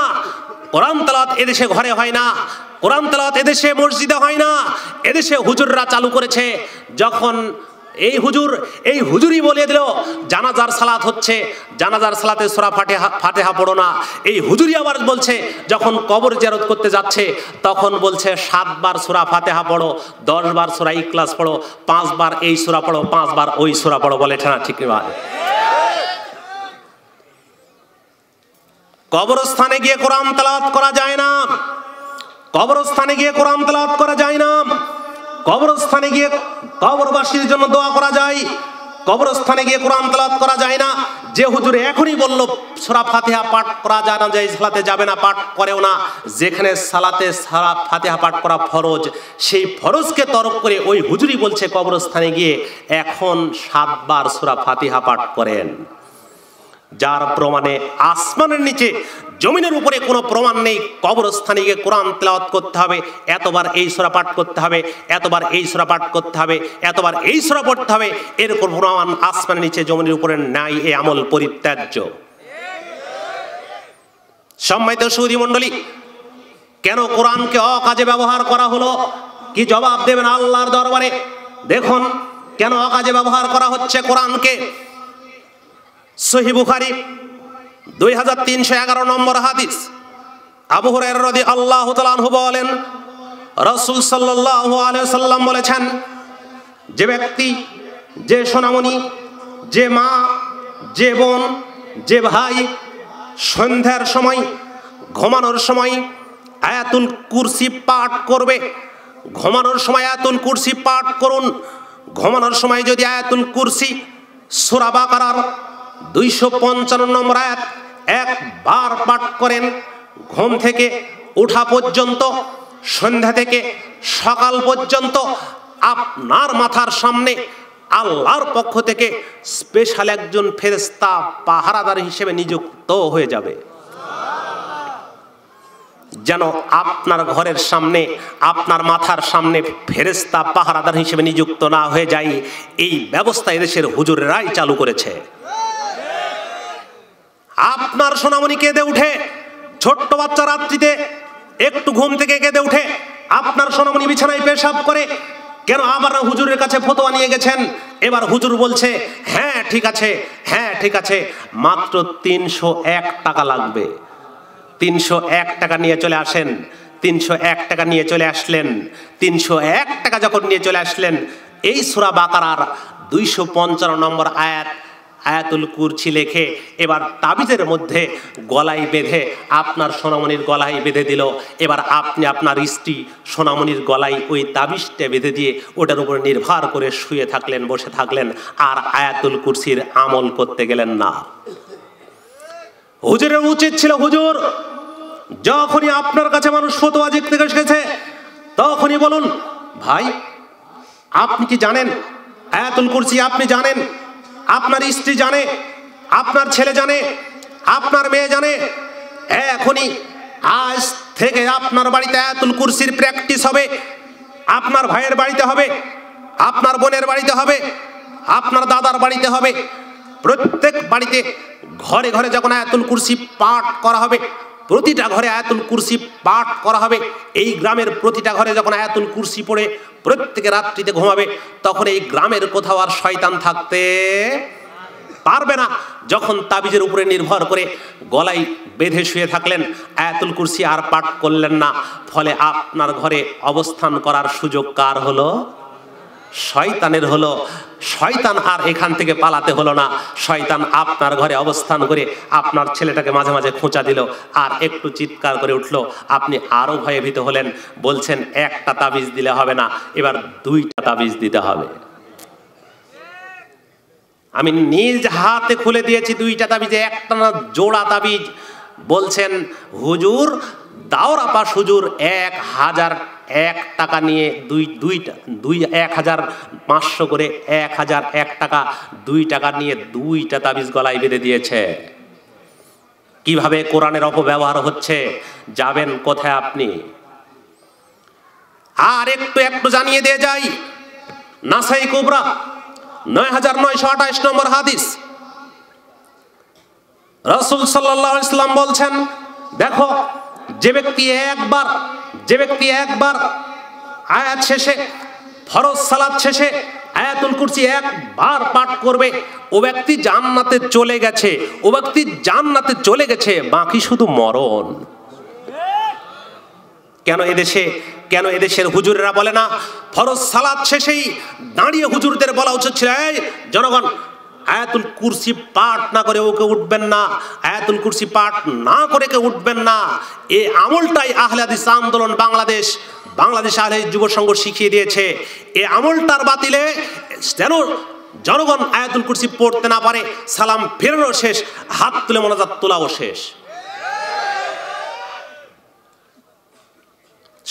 কোরআন তেলাওয়াত এদেশে ঘরে হয় না কোরআন তেলাওয়াত এদেশে মসজিদে হয় না এদেশে হুজুররা চালু করেছে যখন এই হুজুর এই হুজুরই বলিয়ে দিল জানাজার সালাত হচ্ছে জানাজার সালাতে সোরা ফাটেহা ফাতেহা পড়ো না এই হুজুরি আবার বলছে যখন কবর জেরত করতে যাচ্ছে তখন বলছে সাতবার সোরা ফাতেহা পড়ো দশবার সোরা ইকলাস পড়ো পাঁচবার এই সোরা পড়ো পাঁচবার ওই সোরা পড়ো বলে ঠেনা ঠিক কবরস্থানে গিয়ে কোরআন তালাত করা যায় না কবরস্থানে গিয়ে কোরআন তালাত করা যায় না কবরস্থানে গিয়ে কবরবাসীর জন্য দোয়া করা যায় কবরস্থানে গিয়ে কোরআন তালাত করা যায় না যে হুজুর এখনই বলল সোরা ফাতেহা পাঠ করা যায় না যে সালাতে যাবে না পাঠ করেও না যেখানে সালাতে সারা ফাতেহা পাঠ করা ফরজ সেই ফরজকে তরফ করে ওই হুজুরই বলছে কবরস্থানে গিয়ে এখন সাতবার সোরা ফাতেহা পাঠ করেন যার প্রমাণে আসমানের নিচে জমিনের উপরে কোনো প্রমাণ নেই কবরস্থানে গিয়ে কোরআন তেলাওয়াত করতে হবে এতবার এই সোরা পাঠ করতে হবে এতবার এই সোরা পাঠ করতে হবে এতবার এই সোরা পড়তে হবে এরকম প্রমাণ আসমানের নিচে জমিনের উপরে নাই এ আমল পরিত্যাজ্য সম্মানিত সৌদি মন্ডলী কেন কোরআনকে অকাজে ব্যবহার করা হলো কি জবাব দেবেন আল্লাহর দরবারে দেখুন কেন অকাজে ব্যবহার করা হচ্ছে কোরআনকে সহি বুখারি দুই হাজার তিনশো এগারো নম্বর হাদিস আবু হরেরদি আল্লাহ তালাহু বলেন রসুল সাল্লাহ আলহ্লাম বলেছেন যে ব্যক্তি যে সোনামণি যে মা যে বোন যে ভাই সন্ধ্যার সময় ঘুমানোর সময় আয়াতুল কুরসি পাঠ করবে ঘুমানোর সময় আয়াতুল কুরসি পাঠ করুন ঘুমানোর সময় যদি আয়াতুল কুরসি সুরাবা সুরাবাকার দুইশো পঞ্চান্ন নম্বর এক একবার পাঠ করেন ঘুম থেকে ওঠা পর্যন্ত সন্ধ্যা থেকে সকাল পর্যন্ত আপনার মাথার সামনে আল্লাহর পক্ষ থেকে স্পেশাল একজন ফেরেস্তা পাহারাদার হিসেবে নিযুক্ত হয়ে যাবে যেন আপনার ঘরের সামনে আপনার মাথার সামনে ফেরেস্তা পাহারাদার হিসেবে নিযুক্ত না হয়ে যায় এই ব্যবস্থা এদেশের হুজুর রায় চালু করেছে আপনার সোনামণি কেঁদে উঠে ছোট্ট বাচ্চা রাত্রিতে একটু ঘুম থেকে কেঁদে উঠে আপনার সোনামণি বিছানায় পেশাব করে কেন আবার হুজুরের কাছে ফতোয়া নিয়ে গেছেন এবার হুজুর বলছে হ্যাঁ ঠিক আছে হ্যাঁ ঠিক আছে মাত্র তিনশো এক টাকা লাগবে তিনশো এক টাকা নিয়ে চলে আসেন তিনশো এক টাকা নিয়ে চলে আসলেন তিনশো এক টাকা যখন নিয়ে চলে আসলেন এই সুরা বাকারার দুইশো পঞ্চান্ন নম্বর আয়াত আয়াতুল কুরছি লেখে এবার তাবিজের মধ্যে গলায় বেঁধে আপনার সোনামণির গলায় বেঁধে দিল এবার আপনি আপনার স্ত্রী সোনামণির গলায় ওই তাবিজটা বেঁধে দিয়ে ওটার উপর নির্ভর করে শুয়ে থাকলেন বসে থাকলেন আর আয়াতুল কুরসির আমল করতে গেলেন না হুজুরের উচিত ছিল হুজুর যখনই আপনার কাছে মানুষ ফতোয়া জিততে এসেছে তখনই বলুন ভাই আপনি কি জানেন আয়াতুল কুরসি আপনি জানেন আপনার স্ত্রী জানে আপনার ছেলে জানে আপনার মেয়ে জানে এখনই আজ থেকে আপনার বাড়িতে আয়াতুল কুরসির প্র্যাকটিস হবে আপনার ভাইয়ের বাড়িতে হবে আপনার বোনের বাড়িতে হবে আপনার দাদার বাড়িতে হবে প্রত্যেক বাড়িতে ঘরে ঘরে যখন আয়াতুল কুরসি পাঠ করা হবে প্রতিটা ঘরে আয়াতুল কুরসি পাঠ করা হবে এই গ্রামের প্রতিটা ঘরে যখন আয়াতুল কুরসি পড়ে প্রত্যেকে রাত্রিতে ঘুমাবে তখন এই গ্রামের কোথাও আর শয়তান থাকতে পারবে না যখন তাবিজের উপরে নির্ভর করে গলায় বেঁধে শুয়ে থাকলেন আয়াতুল কুরসি আর পাঠ করলেন না ফলে আপনার ঘরে অবস্থান করার সুযোগ কার হলো শয়তানের হলো শয়তান আর এখান থেকে পালাতে হলো না শয়তান আপনার ঘরে অবস্থান করে আপনার ছেলেটাকে মাঝে মাঝে খোঁচা দিল আর একটু চিৎকার করে উঠলো আপনি আরও ভয়ে ভীত হলেন বলছেন একটা তাবিজ দিলে হবে না এবার দুইটা তাবিজ দিতে হবে আমি নিজ হাতে খুলে দিয়েছি দুইটা তাবিজে একটা না জোড়া তাবিজ বলছেন হুজুর দাওরাপা সুজুর এক হাজার এক টাকা নিয়ে দুই দুই দুই এক হাজার পাঁচশো করে এক হাজার এক টাকা দুই টাকা নিয়ে দুইটা তাবিজ গলায় বেঁধে দিয়েছে কিভাবে কোরআনের অপব্যবহার হচ্ছে যাবেন কোথায় আপনি আর একটু একটু জানিয়ে দিয়ে যাই নাসাই কুবরা নয় হাজার নয়শো আঠাইশ নম্বর হাদিস রসুল সাল্লাহ ইসলাম বলছেন দেখো যে ব্যক্তি একবার যে ব্যক্তি একবার আয়াত শেষে ফরজ সালাত শেষে আয়াতুল কুরসি একবার পাঠ করবে ও ব্যক্তি জান্নাতে চলে গেছে ও ব্যক্তি জান্নাতে চলে গেছে বাকি শুধু মরণ কেন এদেশে কেন এদেশের হুজুরেরা বলে না ফরজ সালাত শেষেই দাঁড়িয়ে হুজুরদের বলা উচিত ছিল জনগণ আয়াতুল কুরসি পাঠ না করে ওকে উঠবেন না আয়াতুল কুরসি পাঠ না করে কে উঠবেন না এ আমলটাই আহলাদিস আন্দোলন বাংলাদেশ বাংলাদেশ আহলে যুব সংঘ শিখিয়ে দিয়েছে এ আমলটার বাতিলে যেন জনগণ আয়াতুল কুরসি পড়তে না পারে সালাম ফেরানো শেষ হাত তুলে মনাজাত তোলাও শেষ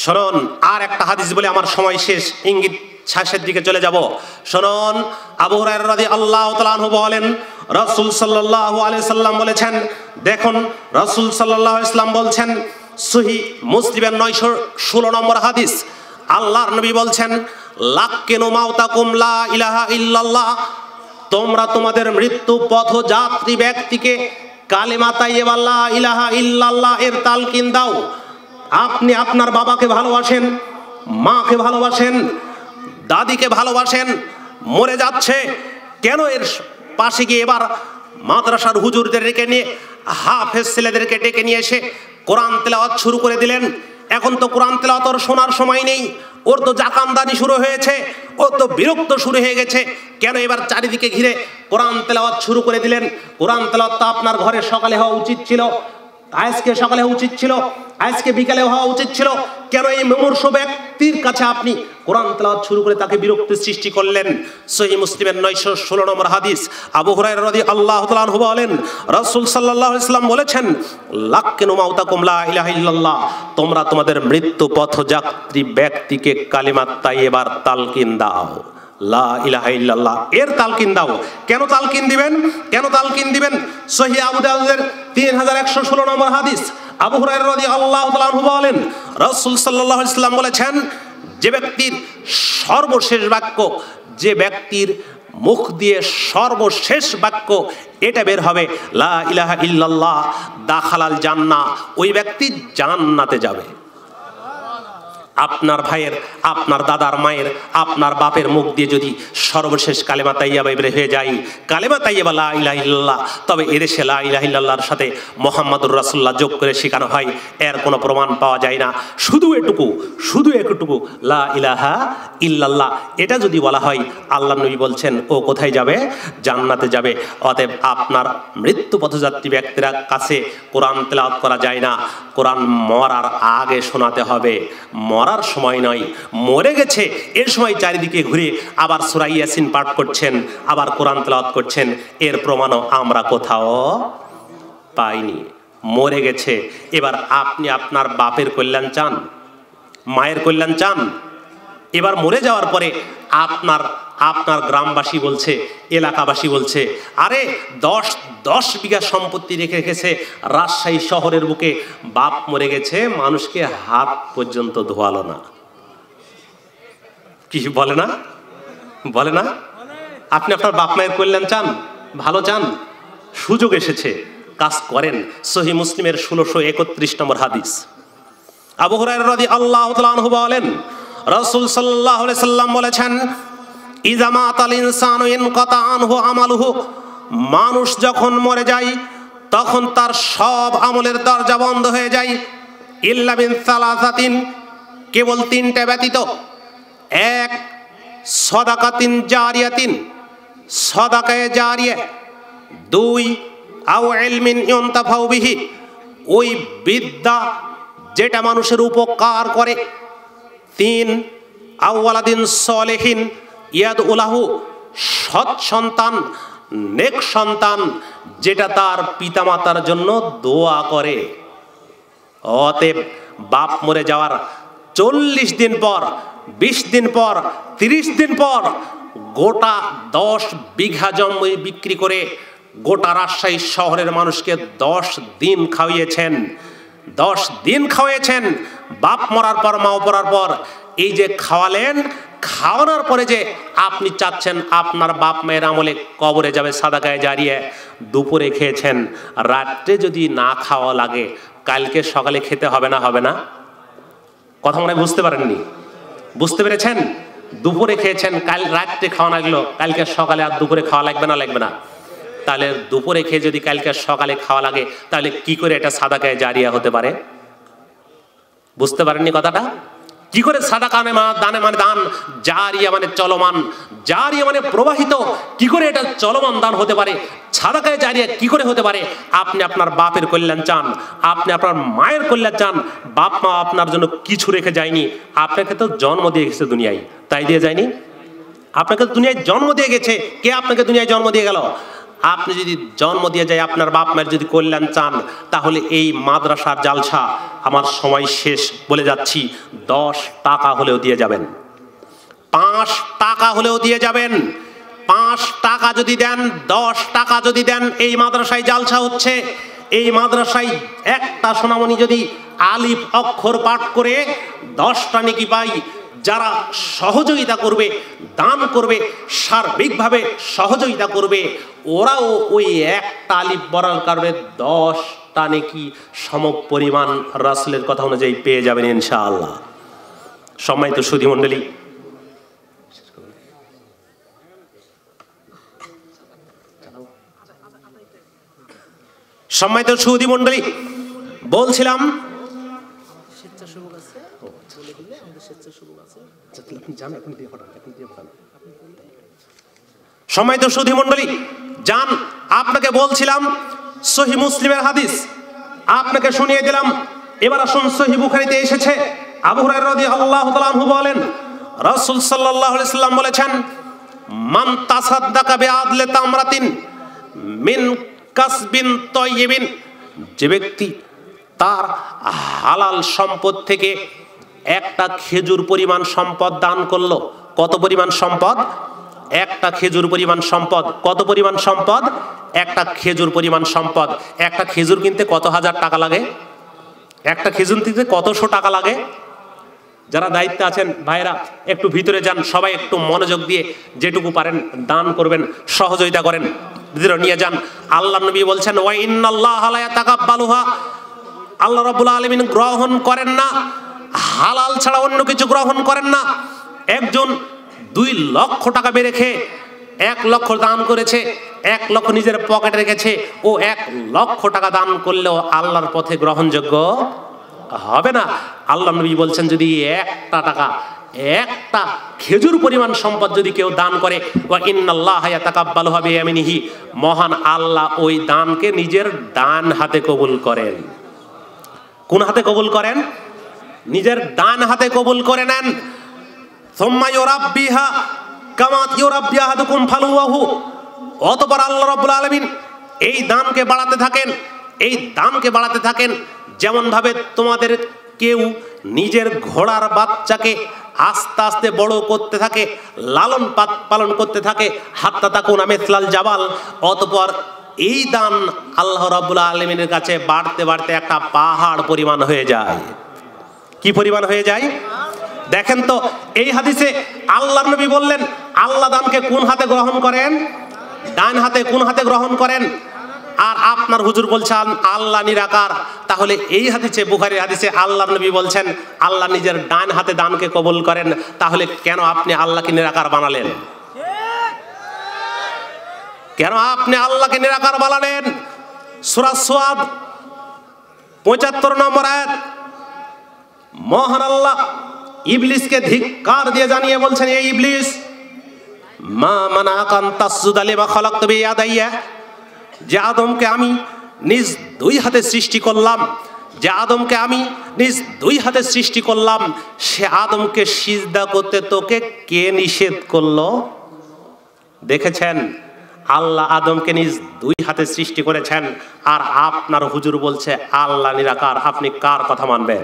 শরণ আর একটা হাদিস বলে আমার সময় শেষ ইঙ্গিত শ্বাসের দিকে চলে যাব শোনন আবু রাদি আল্লাহ তালাহু বলেন সাল্লাল্লাহু আলাইহি সাল্লাম বলেছেন দেখুন রসুল সাল্লাহ ইসলাম বলছেন সহি মুসলিমের নয়শো ষোলো নম্বর হাদিস আল্লাহর নবী বলছেন লাক্কিনু মাউতাকুম লা ইলাহা ইল্লাল্লাহ তোমরা তোমাদের মৃত্যু পথ যাত্রী ব্যক্তিকে কালেমা তাইয়েবা লা ইলাহা ইল্লাল্লাহ এর তালকিন দাও আপনি আপনার বাবাকে ভালোবাসেন মাকে ভালোবাসেন দাদিকে ভালোবাসেন মরে যাচ্ছে কেন এর পাশে গিয়ে এবার মাদ্রাসার হুজুরদের ডেকে নিয়ে হাফেজ ছেলেদেরকে ডেকে নিয়ে এসে কোরআন তেলাওয়াত শুরু করে দিলেন এখন তো কোরআন তেলাওয়াত ওর শোনার সময় নেই ওর তো জাকামদানি শুরু হয়েছে ও তো বিরক্ত শুরু হয়ে গেছে কেন এবার চারিদিকে ঘিরে কোরআন তেলাওয়াত শুরু করে দিলেন কোরআন তেলাওয়াত তো আপনার ঘরে সকালে হওয়া উচিত ছিল আজকে সকালে উচিত ছিল আজকে বিকালে হওয়া উচিত ছিল কেন এই মুমূর্ষু ব্যক্তির কাছে আপনি কোরআন তালাত শুরু করে তাকে বিরক্তি সৃষ্টি করলেন সহি মুসলিমের নয়শো ষোলো নম্বর হাদিস আবু হুরাই রদি আল্লাহ তালু বলেন রসুল সাল্লাহ ইসলাম বলেছেন লাক্কে নুমাউতা কুমলা ইলাহিল্লাহ তোমরা তোমাদের মৃত্যু যাত্রী ব্যক্তিকে কালিমাত্তাই এবার তালকিন দাও লা ইলাহা ইল্লাল্লাহ এর তালকিন দাও কেন তালকিন দিবেন কেন তালকিন দিবেন সহি আবু তিন হাজার একশো ষোলো নম্বর হাদিস আবু হুরায়রা আল্লাহ তাআলা বলেন রাসূল সাল্লাল্লাহু আলাইহি বলেছেন যে ব্যক্তির সর্বশেষ বাক্য যে ব্যক্তির মুখ দিয়ে সর্বশেষ বাক্য এটা বের হবে লা ইলাহা ইল্লাল্লাহ দাখালাল জান্না ওই ব্যক্তি জান্নাতে যাবে আপনার ভাইয়ের আপনার দাদার মায়ের আপনার বাপের মুখ দিয়ে যদি সর্বশেষ কালেমা তাইয়া বের হয়ে যাই কালেমা তাইয়াবা লাইলাহিল্লাহ তবে এদেশে লাইলাহিল্লাহর সাথে মোহাম্মদুর রাসুল্লাহ যোগ করে শেখানো হয় এর কোনো প্রমাণ পাওয়া যায় না শুধু এটুকু শুধু একটুকু লা ইলাহা ইল্লাল্লাহ এটা যদি বলা হয় আল্লাহ নবী বলছেন ও কোথায় যাবে জান্নাতে যাবে অতএব আপনার মৃত্যু পথযাত্রী ব্যক্তিরা কাছে কোরআন তেলাওয়াত করা যায় না কোরআন মরার আগে শোনাতে হবে মর মরার সময় নয় মরে গেছে এর সময় চারিদিকে ঘুরে আবার সুরাই ইয়াসিন পাঠ করছেন আবার কোরআন তেলাওয়াত করছেন এর প্রমাণও আমরা কোথাও পাইনি মরে গেছে এবার আপনি আপনার বাপের কল্যাণ চান মায়ের কল্যাণ চান এবার মরে যাওয়ার পরে আপনার আপনার গ্রামবাসী বলছে এলাকাবাসী বলছে আরে দশ দশ বিঘা সম্পত্তি রেখে রেখেছে রাজশাহী শহরের বুকে বাপ মরে গেছে মানুষকে হাত পর্যন্ত ধোয়ালো না কি বলে না বলে না আপনি আপনার বাপ মায়ের কল্যাণ চান ভালো চান সুযোগ এসেছে কাজ করেন সহি মুসলিমের ষোলোশো একত্রিশ নম্বর হাদিস আবু হরাই রাজি আল্লাহ বলেন রসুল সাল্লাহ সাল্লাম বলেছেন মানুষ যখন মরে যায় তখন তার সব আমলের দরজা বন্ধ হয়ে যায় ইল্লামিন কেবল তিনটে ব্যতীত এক সদাকাতিন জারিয়াতিন সদাকায় জারিয়া দুই আও এলমিন বিহি ওই বিদ্যা যেটা মানুষের উপকার করে তিন আউ্লাদিন সলেহীন ইয়াদ উলাহু সৎ সন্তান নেক সন্তান যেটা তার পিতামাতার জন্য দোয়া করে অতএব বাপ মরে যাওয়ার চল্লিশ দিন পর বিশ দিন পর তিরিশ দিন পর গোটা দশ বিঘা জমি বিক্রি করে গোটা রাজশাহী শহরের মানুষকে দশ দিন খাওয়িয়েছেন দশ দিন খাওয়িয়েছেন বাপ মরার পর মা পড়ার পর এই যে খাওয়ালেন খাওয়ানোর পরে যে আপনি চাচ্ছেন আপনার বাপ মায়ের আমলে কবরে যাবে সাদা গায়ে জারিয়ে দুপুরে খেয়েছেন রাত্রে যদি না খাওয়া লাগে কালকে সকালে খেতে হবে না হবে না কথা মনে বুঝতে পারেননি বুঝতে পেরেছেন দুপুরে খেয়েছেন কাল রাত্রে খাওয়া লাগলো কালকে সকালে আর দুপুরে খাওয়া লাগবে না লাগবে না তাহলে দুপুরে খেয়ে যদি কালকে সকালে খাওয়া লাগে তাহলে কি করে এটা সাদা গায়ে জারিয়া হতে পারে বুঝতে পারেননি কথাটা কি করে সাদা কানে মা দানে মানে দান জারিয়া মানে চলমান জারিয়া মানে প্রবাহিত কি করে এটা চলমান দান হতে পারে সাদাকায় জারিয়া কি করে হতে পারে আপনি আপনার বাপের কল্যাণ চান আপনি আপনার মায়ের কল্যাণ চান বাপ মা আপনার জন্য কিছু রেখে যায়নি আপনাকে তো জন্ম দিয়ে গেছে দুনিয়ায় তাই দিয়ে যায়নি আপনাকে দুনিয়ায় জন্ম দিয়ে গেছে কে আপনাকে দুনিয়ায় জন্ম দিয়ে গেল আপনি যদি জন্ম দিয়ে যায় আপনার বাপ মায়ের যদি কল্যাণ চান তাহলে এই মাদ্রাসার জালসা আমার সময় শেষ বলে যাচ্ছি দশ টাকা হলেও দিয়ে যাবেন পাঁচ টাকা হলেও দিয়ে যাবেন পাঁচ টাকা যদি দেন দশ টাকা যদি দেন এই মাদ্রাসায় জালসা হচ্ছে এই মাদ্রাসায় একটা সোনামণি যদি আলিফ অক্ষর পাঠ করে দশটা নাকি পাই যারা সহযোগিতা করবে দান করবে সার্বিকভাবে সহযোগিতা করবে ওরাও ওই এক আলিফ বরার কারণে টানে কি সম পরিমাণ রাসলের কথা অনুযায়ী পেয়ে যাবেন ইনশাআল্লাহ সম্মানিত সুধী মণ্ডলী সম্মানিত সুধী মণ্ডলী বলছিলাম সময় তো সুধী মন্ডলী যান আপনাকে বলছিলাম সহি মুসলিমের হাদিস আপনাকে শুনিয়ে দিলাম এবার আসুন সহি বুখারিতে এসেছে আবু রাদিয়াল্লাহু তাআলা বলেন রাসূল সাল্লাল্লাহু আলাইহি সাল্লাম বলেছেন মান তাসাদদাকা বিআদলে তামরাতিন মিন কাসবিন তাইয়িবিন যে ব্যক্তি তার হালাল সম্পদ থেকে একটা খেজুর পরিমাণ সম্পদ দান করলো কত পরিমাণ সম্পদ একটা খেজুর পরিমাণ সম্পদ কত পরিমাণ সম্পদ একটা খেজুর পরিমাণ সম্পদ একটা খেজুর কিনতে কত হাজার টাকা লাগে একটা খেজুর কিনতে কতশো টাকা লাগে যারা দায়িত্বে আছেন ভাইরা একটু ভিতরে যান সবাই একটু মনোযোগ দিয়ে যেটুকু পারেন দান করবেন সহযোগিতা করেন ভিতরে নিয়ে যান আল্লাহ নবী বলছেন ওয়াইন্নাল্লাহ আলায়া তাকাব্বালুহা আল্লাহ রাব্বুল আলামিন গ্রহণ করেন না হালাল ছাড়া অন্য কিছু গ্রহণ করেন না একজন দুই লক্ষ টাকা রেখে এক লক্ষ দান করেছে এক লক্ষ নিজের পকেটে রেখেছে ও এক লক্ষ টাকা দান করলেও আল্লাহর পথে গ্রহণযোগ্য হবে না আল্লাহ নবী বলছেন যদি একটা টাকা একটা খেজুর পরিমাণ সম্পদ যদি কেউ দান করে মহান আল্লাহ ওই দানকে নিজের ডান হাতে কবুল করেন কোন হাতে কবুল করেন নিজের দান হাতে কবুল করে নেন সোম্মা ইউরাব্বিহা কামাত ইউরাব্বিয়াহাদুকুম ফালুয়াহু অতপর আল্লাহ রাব্বুল আলামিন এই দামকে বাড়াতে থাকেন এই দামকে বাড়াতে থাকেন যেমনভাবে তোমাদের কেউ নিজের ঘোড়ার বাচ্চাকে আস্তে আস্তে বড় করতে থাকে লালন পালন করতে থাকে হাত্তা তাকুন আমেসলাল জাবাল অতপর এই দান আল্লাহ রাবুল আলমিনের কাছে বাড়তে বাড়তে একটা পাহাড় পরিমাণ হয়ে যায় কি পরিমাণ হয়ে যায় দেখেন তো এই হাদিসে আল্লাহ নবী বললেন আল্লাহ দানকে কোন হাতে গ্রহণ করেন ডান হাতে কোন হাতে গ্রহণ করেন আর আপনার হুজুর বলছেন আল্লাহ নিরাকার তাহলে এই হাদিসে বুখারি হাদিসে আল্লাহ নবী বলছেন আল্লাহ নিজের ডান হাতে দানকে কবুল করেন তাহলে কেন আপনি আল্লাহকে নিরাকার বানালেন কেন আপনি আল্লাহকে নিরাকার বানালেন সুরাজ সোয়াদ পঁচাত্তর নম্বর আয়াত মহান আল্লাহ ইবলিসকে ধিক্কার দিয়ে জানিয়ে বলছেন এই ইবলিস মা মানা কান তাসজুদ আলী বা খলাক তবে ইয়াদাইয়া যে আদমকে আমি নিজ দুই হাতে সৃষ্টি করলাম যে আদমকে আমি নিজ দুই হাতে সৃষ্টি করলাম সে আদমকে সিজদা করতে তোকে কে নিষেধ করলো দেখেছেন আল্লাহ আদমকে নিজ দুই হাতে সৃষ্টি করেছেন আর আপনার হুজুর বলছে আল্লাহ নিরাকার আপনি কার কথা মানবেন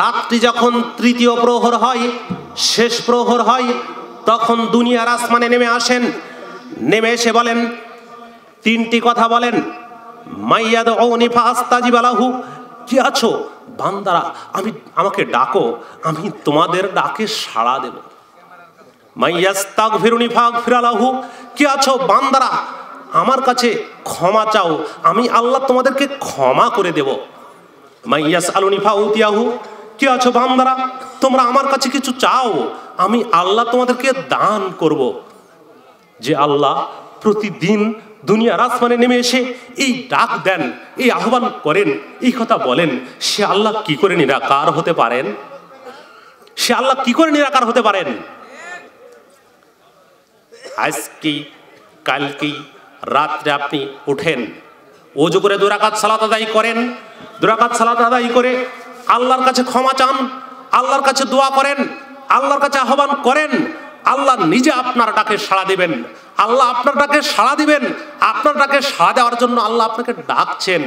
রাত্রি যখন তৃতীয় প্রহর হয় শেষ প্রহর হয় তখন দুনিয়ার আসমানে নেমে আসেন নেমে এসে বলেন তিনটি কথা বলেন মাইয়াদ অনিফা আস্তাজিবালাহু কি আছো বান্দারা আমি আমাকে ডাকো আমি তোমাদের ডাকে সাড়া দেব মাইয়াস্তাক ফিরুনি ফাগ ফিরালাহু কি আছো বান্দারা আমার কাছে ক্ষমা চাও আমি আল্লাহ তোমাদেরকে ক্ষমা করে দেব মাইয়াস আলুনিফা উতিয়াহু কে আছো বান্দারা তোমরা আমার কাছে কিছু চাও আমি আল্লাহ তোমাদেরকে দান করব। যে আল্লাহ প্রতিদিন দুনিয়ার আসমানে নেমে এসে এই ডাক দেন এই আহ্বান করেন এই কথা বলেন সে আল্লাহ কি করে নিরাকার হতে পারেন সে আল্লাহ কি করে নিরাকার হতে পারেন আজকে কালকেই রাত্রে আপনি উঠেন ওজো করে দুরাকাত সালাত আদায় করেন দুরাকাত সালাত আদায় করে আল্লাহর কাছে ক্ষমা চান আল্লাহর কাছে দোয়া করেন আল্লাহর কাছে আহ্বান করেন আল্লাহ নিজে আপনার ডাকে সাড়া দিবেন আল্লাহ আপনার ডাকে সাড়া দিবেন আপনার ডাকে সাড়া দেওয়ার জন্য আল্লাহ আপনাকে ডাকছেন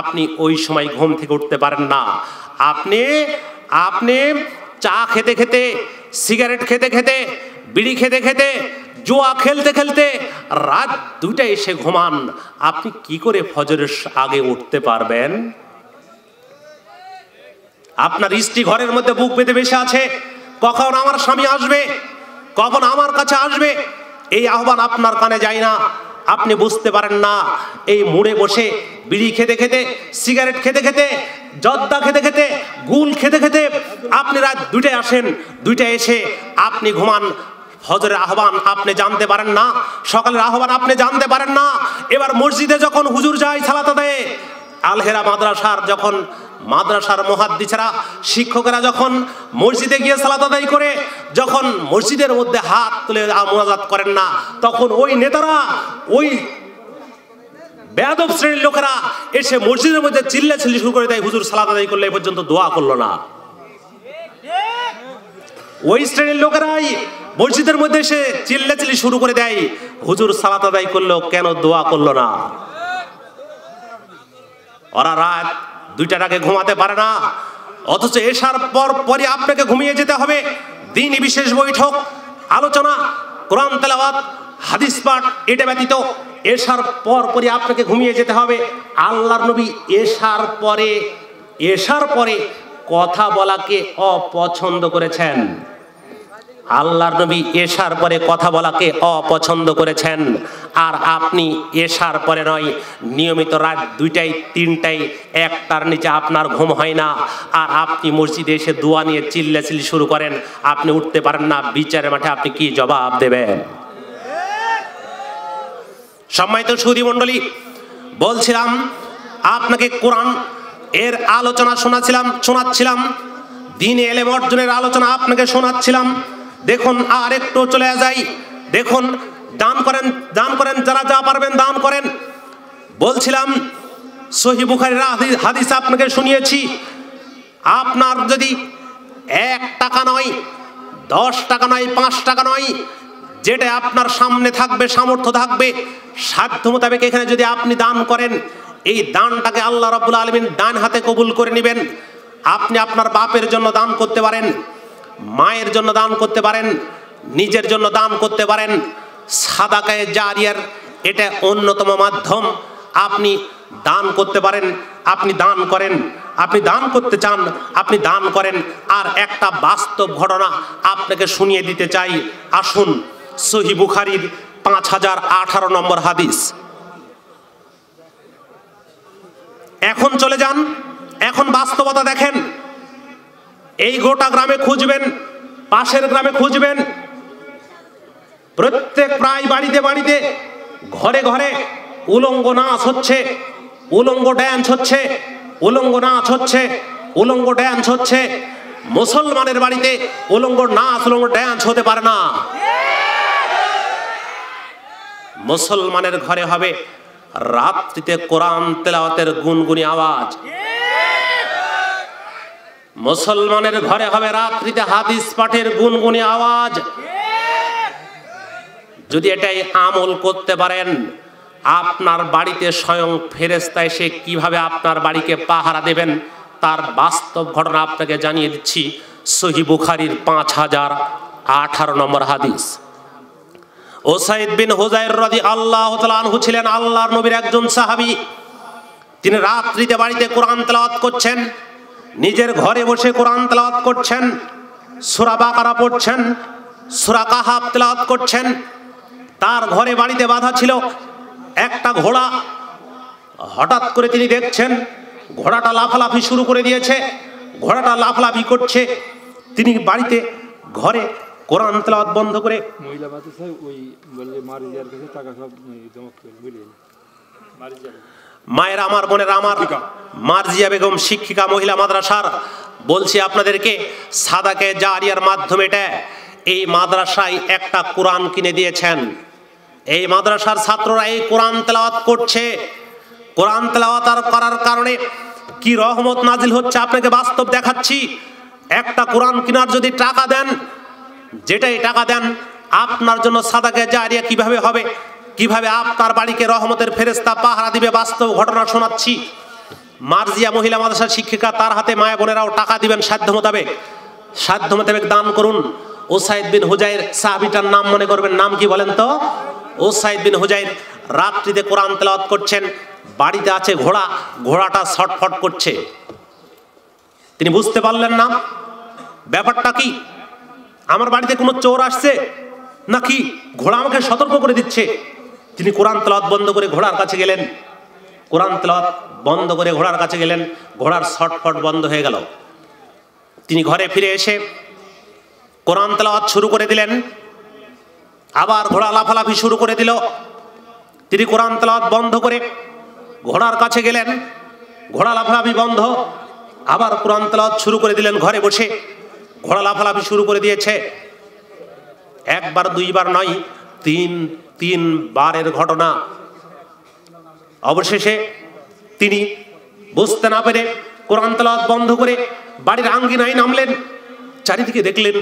আপনি ওই সময় ঘুম থেকে উঠতে পারেন না আপনি আপনি চা খেতে খেতে সিগারেট খেতে খেতে বিড়ি খেতে খেতে জোয়া খেলতে খেলতে রাত দুইটায় এসে ঘুমান আপনি কি করে ফজরের আগে উঠতে পারবেন আপনার স্ত্রী ঘরের মধ্যে বুক বেঁধে বেশি আছে কখন আমার স্বামী আসবে কখন আমার কাছে আসবে এই আহ্বান আপনার কানে যায় না আপনি বুঝতে পারেন না এই মুড়ে বসে বিড়ি খেতে খেতে সিগারেট খেতে খেতে যদ্দা খেতে খেতে গুল খেতে খেতে আপনি রাত দুইটায় আসেন দুইটায় এসে আপনি ঘুমান হজরের আহ্বান আপনি জানতে পারেন না সকালের আহ্বান আপনি জানতে পারেন না এবার মসজিদে যখন হুজুর যায় সালাতা দেয় আলহেরা মাদ্রাসার যখন মাদ্রাসার ছাড়া শিক্ষকেরা যখন মসজিদে গিয়ে সালাত আদায় করে যখন মসজিদের মধ্যে হাত তুলে মোনাজাত করেন না তখন ওই নেতারা ওই বেয়াদব শ্রেণীর লোকেরা এসে মসজিদের মধ্যে চিল্লা চিল্লি শুরু করে দেয় হুজুর সালাত আদায় করলে এ পর্যন্ত দোয়া করলো না ওই শ্রেণীর লোকেরাই মসজিদের মধ্যে এসে চিল্লা চিল্লি শুরু করে দেয় হুজুর সালাত আদায় করলো কেন দোয়া করলো না ওরা রাত দুইটার আগে ঘুমাতে পারে না অথচ এসার পর পরে আপনাকে ঘুমিয়ে যেতে হবে দিনই বিশেষ বৈঠক আলোচনা কোরআন তেলাওয়াত হাদিস পাঠ এটা ব্যতীত এসার পর পরে আপনাকে ঘুমিয়ে যেতে হবে আল্লাহর নবী এসার পরে এসার পরে কথা বলাকে অপছন্দ করেছেন আল্লাহর নবী এশার পরে কথা বলাকে অপছন্দ করেছেন আর আপনি এশার পরে নয় নিয়মিত রাত দুইটাই তিনটাই একটার নিচে আপনার ঘুম হয় না আর আপনি মসজিদে এসে দোয়া নিয়ে চিল্লাচিল্লি শুরু করেন আপনি উঠতে পারেন না বিচারের মাঠে আপনি কি জবাব দেবেন সম্মানিত সুদী মণ্ডলী বলছিলাম আপনাকে কোরআন এর আলোচনা শোনাছিলাম শোনাচ্ছিলাম দিন এলেম অর্জনের আলোচনা আপনাকে শোনাচ্ছিলাম দেখুন আর একটু চলে যাই দেখুন দান করেন দান করেন যারা যা পারবেন দান করেন বলছিলাম সহি বুখারির হাদিস আপনাকে শুনিয়েছি আপনার যদি এক টাকা নয় দশ টাকা নয় পাঁচ টাকা নয় যেটা আপনার সামনে থাকবে সামর্থ্য থাকবে সাধ্য মোতাবেক এখানে যদি আপনি দান করেন এই দানটাকে আল্লাহ রবুল আলমিন ডান হাতে কবুল করে নেবেন আপনি আপনার বাপের জন্য দান করতে পারেন মায়ের জন্য দান করতে পারেন নিজের জন্য দান করতে পারেন সাদাকায় জারিয়ার এটা অন্যতম মাধ্যম আপনি দান করতে পারেন আপনি দান করেন আপনি দান করতে চান আপনি দান করেন আর একটা বাস্তব ঘটনা আপনাকে শুনিয়ে দিতে চাই আসুন সহি বুখারির পাঁচ হাজার আঠারো নম্বর হাদিস এখন চলে যান এখন বাস্তবতা দেখেন এই গোটা গ্রামে খুঁজবেন পাশের গ্রামে খুঁজবেন প্রত্যেক প্রায় বাড়িতে বাড়িতে ঘরে ঘরে উলঙ্গ নাচ হচ্ছে উলঙ্গ ড্যান্স হচ্ছে উলঙ্গ নাচ হচ্ছে উলঙ্গ ড্যান্স হচ্ছে মুসলমানের বাড়িতে উলঙ্গ নাচ উলঙ্গ ড্যান্স হতে পারে না মুসলমানের ঘরে হবে রাত্রিতে কোরআন তেলাওয়াতের গুনগুনি আওয়াজ মুসলমানের ঘরে হবে রাত্রিতে হাদিস পাঠের গুনগুনি আওয়াজ যদি এটাই আমল করতে পারেন আপনার বাড়িতে স্বয়ং ফেরেস্তায় সে কিভাবে আপনার বাড়িকে পাহারা দেবেন তার বাস্তব ঘটনা আপনাকে জানিয়ে দিচ্ছি সহি বুখারির পাঁচ হাজার আঠারো নম্বর হাদিস ওসাইদ বিন হুজাইর রদি আল্লাহ তালহু ছিলেন আল্লাহর নবীর একজন সাহাবি তিনি রাত্রিতে বাড়িতে কোরআন তেলাওয়াত করছেন নিজের ঘরে বসে কোরআন তেলাওয়াত করছেন সূরা বাকারা পড়ছেন সূরা কাহাব তেলাওয়াত করছেন তার ঘরে বাড়িতে বাধা ছিল একটা ঘোড়া হঠাৎ করে তিনি দেখছেন ঘোড়াটা লাফালাফি শুরু করে দিয়েছে ঘোড়াটা লাফালাফি করছে তিনি বাড়িতে ঘরে কোরআন তেলাওয়াত বন্ধ করে মহিলা ওই টাকা সব জমা মায়ের আমার বোনের আমার মার্জিয়া বেগম শিক্ষিকা মহিলা মাদ্রাসার বলছি আপনাদেরকে সাদাকে জারিয়ার মাধ্যমে এটা এই মাদ্রাসায় একটা কোরআন কিনে দিয়েছেন এই মাদ্রাসার ছাত্ররা এই কোরআন তেলাওয়াত করছে কোরআন তেলাওয়াত করার কারণে কি রহমত নাজিল হচ্ছে আপনাকে বাস্তব দেখাচ্ছি একটা কোরআন কেনার যদি টাকা দেন যেটাই টাকা দেন আপনার জন্য সাদাকে জারিয়া কিভাবে হবে কিভাবে আপনার বাড়িকে রহমতের ফেরেস্তা পাহারা দিবে বাস্তব ঘটনা শোনাচ্ছি মার্জিয়া মহিলা মাদ্রাসার শিক্ষিকা তার হাতে মায়া বোনেরাও টাকা দিবেন সাধ্য মোতাবেক সাধ্য মোতাবেক দান করুন ওসাইদ বিন হুজাইর সাহাবিটার নাম মনে করবেন নাম কি বলেন তো ওসাইদ বিন হুজাইর রাত্রিতে কোরআন তেলাওয়াত করছেন বাড়িতে আছে ঘোড়া ঘোড়াটা ছটফট করছে তিনি বুঝতে পারলেন না ব্যাপারটা কি আমার বাড়িতে কোনো চোর আসছে নাকি ঘোড়া আমাকে সতর্ক করে দিচ্ছে তিনি কোরআন তলাত বন্ধ করে ঘোড়ার কাছে গেলেন কোরআন তলাত বন্ধ করে ঘোড়ার কাছে গেলেন ঘোড়ার শটফট বন্ধ হয়ে গেল তিনি ঘরে ফিরে এসে কোরআন তেলাওয়াত শুরু করে দিলেন আবার ঘোড়া লাফালাফি শুরু করে দিল তিনি কোরআন তেলাওয়াত বন্ধ করে ঘোড়ার কাছে গেলেন ঘোড়া লাফালাফি বন্ধ আবার কোরআন তেলাওয়াত শুরু করে দিলেন ঘরে বসে ঘোড়া লাফালাফি শুরু করে দিয়েছে একবার দুইবার নয় তিন তিন বারের ঘটনা অবশেষে তিনি বুঝতে না পেরে কোরআন তালাত বন্ধ করে বাড়ির আঙ্গিনায় নামলেন চারিদিকে দেখলেন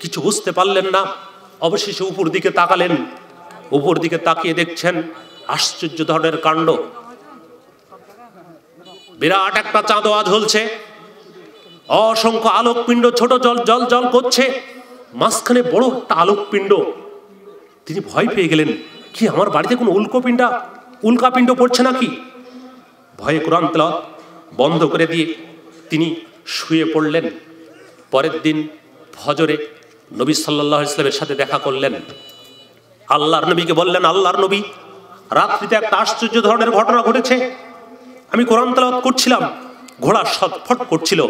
কিছু বুঝতে পারলেন না অবশেষে উপর দিকে তাকালেন উপর দিকে তাকিয়ে দেখছেন আশ্চর্য ধরনের কাণ্ড বিরাট একটা চাঁদোয়া ঝলছে অসংখ্য আলোকপিণ্ড ছোট জল জল জল করছে মাঝখানে বড় একটা আলোকপিণ্ড তিনি ভয় পেয়ে গেলেন কি আমার বাড়িতে কোনো উল্কোপিণ্ডা উল্কাপিণ্ড পড়ছে নাকি ভয়ে কোরআন বন্ধ করে দিয়ে তিনি শুয়ে পড়লেন পরের দিন ফজরে নবী সাল্লাহ ইসলামের সাথে দেখা করলেন আল্লাহর নবীকে বললেন আল্লাহর নবী রাত্রিতে একটা আশ্চর্য ধরনের ঘটনা ঘটেছে আমি কোরআন তালাত করছিলাম ঘোড়া সৎফট করছিল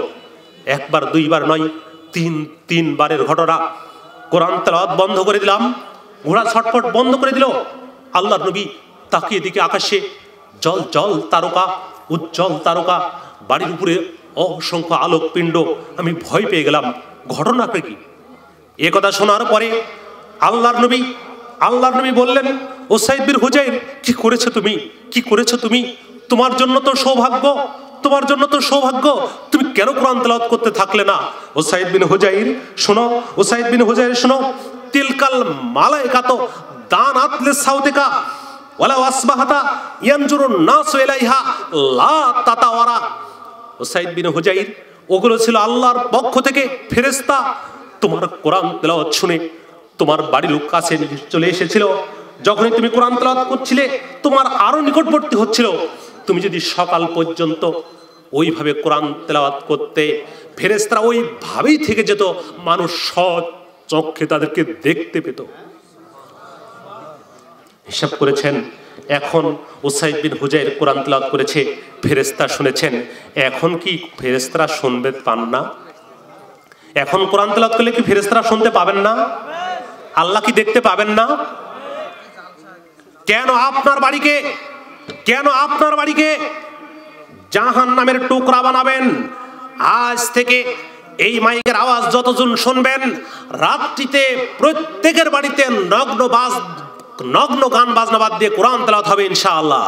একবার দুইবার নয় তিন তিনবারের ঘটনা কোরআন তালাত বন্ধ করে দিলাম ঘোড়া ছটফট বন্ধ করে দিল আল্লাহ নবী তাকিয়ে দিকে আকাশে জল জল তারকা উজ্জ্বল তারকা বাড়ির উপরে অসংখ্য আলোক পিণ্ড আমি ভয় পেয়ে গেলাম ঘটনাটা কি এ কথা শোনার পরে আল্লাহর নবী আল্লাহর নবী বললেন ওসাইদবির হুজাইর কি করেছো তুমি কি করেছো তুমি তোমার জন্য তো সৌভাগ্য তোমার জন্য তো সৌভাগ্য তুমি কেন কোরআন তেলাওয়াত করতে থাকলে না ও সাইদ বিন হুজাইর শোনো সাইদ বিন হুজাইর শোনো তিলকাল দান আতলে লিসাউতিকা ওয়ালা আসবাহাতা ইয়ানজুরুন নাস ইলাইহা লা তাতাওয়ারা উসাইদ বিন হুজাইর ওগুলো ছিল আল্লাহর পক্ষ থেকে ফেরেশতা তোমার কোরআন তেলাওয়াত শুনে তোমার বাড়ির লোক কাছে চলে এসেছিল যখনই তুমি কোরআন তেলাওয়াত করছিলে তোমার আরো নিকটবর্তী হচ্ছিল তুমি যদি সকাল পর্যন্ত ওইভাবে কোরআন তেলাওয়াত করতে ফেরেস্তারা ওইভাবেই থেকে যেত মানুষ সৎ চক্ষে তাদেরকে দেখতে পেত হিসাব করেছেন এখন উসাইদ বিন হুজাইর কোরআন তলাদ করেছে ফেরেস্তা শুনেছেন এখন কি ফেরেস্তারা শুনবে পান না এখন কোরআন তলাদ করলে কি ফেরেস্তারা শুনতে পাবেন না আল্লাহ কি দেখতে পাবেন না কেন আপনার বাড়িকে কেন আপনার বাড়িকে জাহান নামের টুকরা বানাবেন আজ থেকে এই মাইকের আওয়াজ যতজন শুনবেন রাত্রিতে প্রত্যেকের বাড়িতে নগ্ন বাজ নগ্ন গান বাজনা বাদ দিয়ে কোরআন তেলাত হবে ইনশাআল্লাহ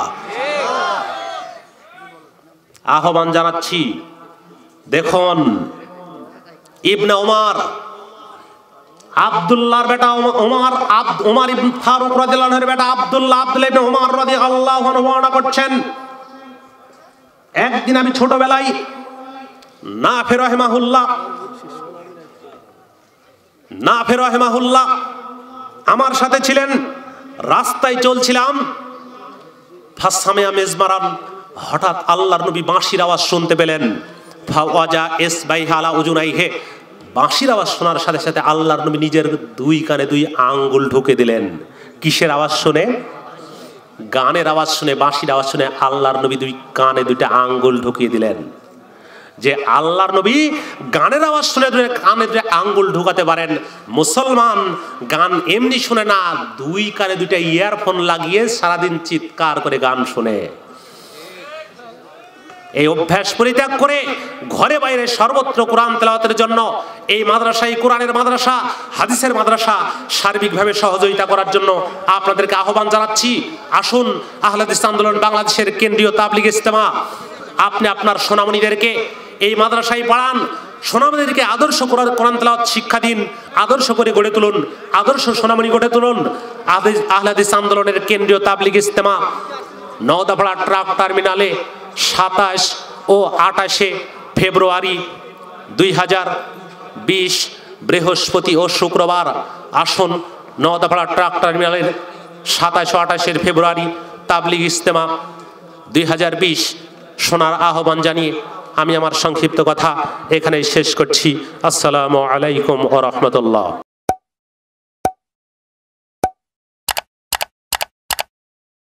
আহ্বান জানাচ্ছি দেখুন ইবনে ওমার আব্দুল্লাহর বেটা ওমার ওমার ইবনে ফারুক রাদিয়াল্লাহু আনহু বেটা আবদুল্লাহ আব্দুল্লাহ ইবনে ওমর রাদিয়াল্লাহু আনহু বর্ণনা করছেন একদিন আমি ছোটবেলায় না না আমার সাথে ছিলেন রাস্তায় চলছিলাম ফাসামিয়া মেজমারাম হঠাৎ আল্লাহর নবী বাঁশির আওয়াজ শুনতে পেলেন ফাওয়াজা এস বাই হে বাঁশির আওয়াজ শোনার সাথে সাথে আল্লাহর নবী নিজের দুই কানে দুই আঙ্গুল ঢুকে দিলেন কিসের আওয়াজ শুনে গানের আওয়াজ শুনে বাঁশির আওয়াজ শুনে আল্লাহর নবী দুই কানে দুইটা আঙ্গুল ঢুকিয়ে দিলেন যে আল্লাহর নবী গানের আওয়াজ শুনে কানে ধরে আঙ্গুল ঢুকাতে পারেন মুসলমান গান এমনি শুনে না দুই কানে দুইটা ইয়ারফোন লাগিয়ে সারাদিন চিৎকার করে গান শুনে এই অভ্যাস পরিত্যাগ করে ঘরে বাইরে সর্বত্র কোরআন তেলাওয়াতের জন্য এই মাদ্রাসা এই কোরআনের মাদ্রাসা হাদিসের মাদ্রাসা সার্বিকভাবে সহযোগিতা করার জন্য আপনাদেরকে আহ্বান জানাচ্ছি আসুন আহলাদিস আন্দোলন বাংলাদেশের কেন্দ্রীয় তাবলিগ ইস্তেমা আপনি আপনার সোনামণিদেরকে এই মাদ্রাসায় পড়ান সোনামণিদেরকে আদর্শ কোরআন তালাওয়াত শিক্ষা দিন আদর্শ করে গড়ে তুলুন আদর্শ সোনামণি গড়ে তুলুন আহলাদিস আন্দোলনের কেন্দ্রীয় তাবলিগ ইস্তেমা নদাপাড়া ট্রাক টার্মিনালে সাতাশ ও আটাশে ফেব্রুয়ারি দুই হাজার বিশ বৃহস্পতি ও শুক্রবার আসন নদাপাড়া ট্রাক টার্মিনালের সাতাশ ও আটাশের ফেব্রুয়ারি তাবলিগ ইস্তেমা দুই হাজার বিশ সোনার আহ্বান জানিয়ে আমি আমার সংক্ষিপ্ত কথা এখানেই শেষ করছি আসসালামু আলাইকুম ও রহমতুল্লাহ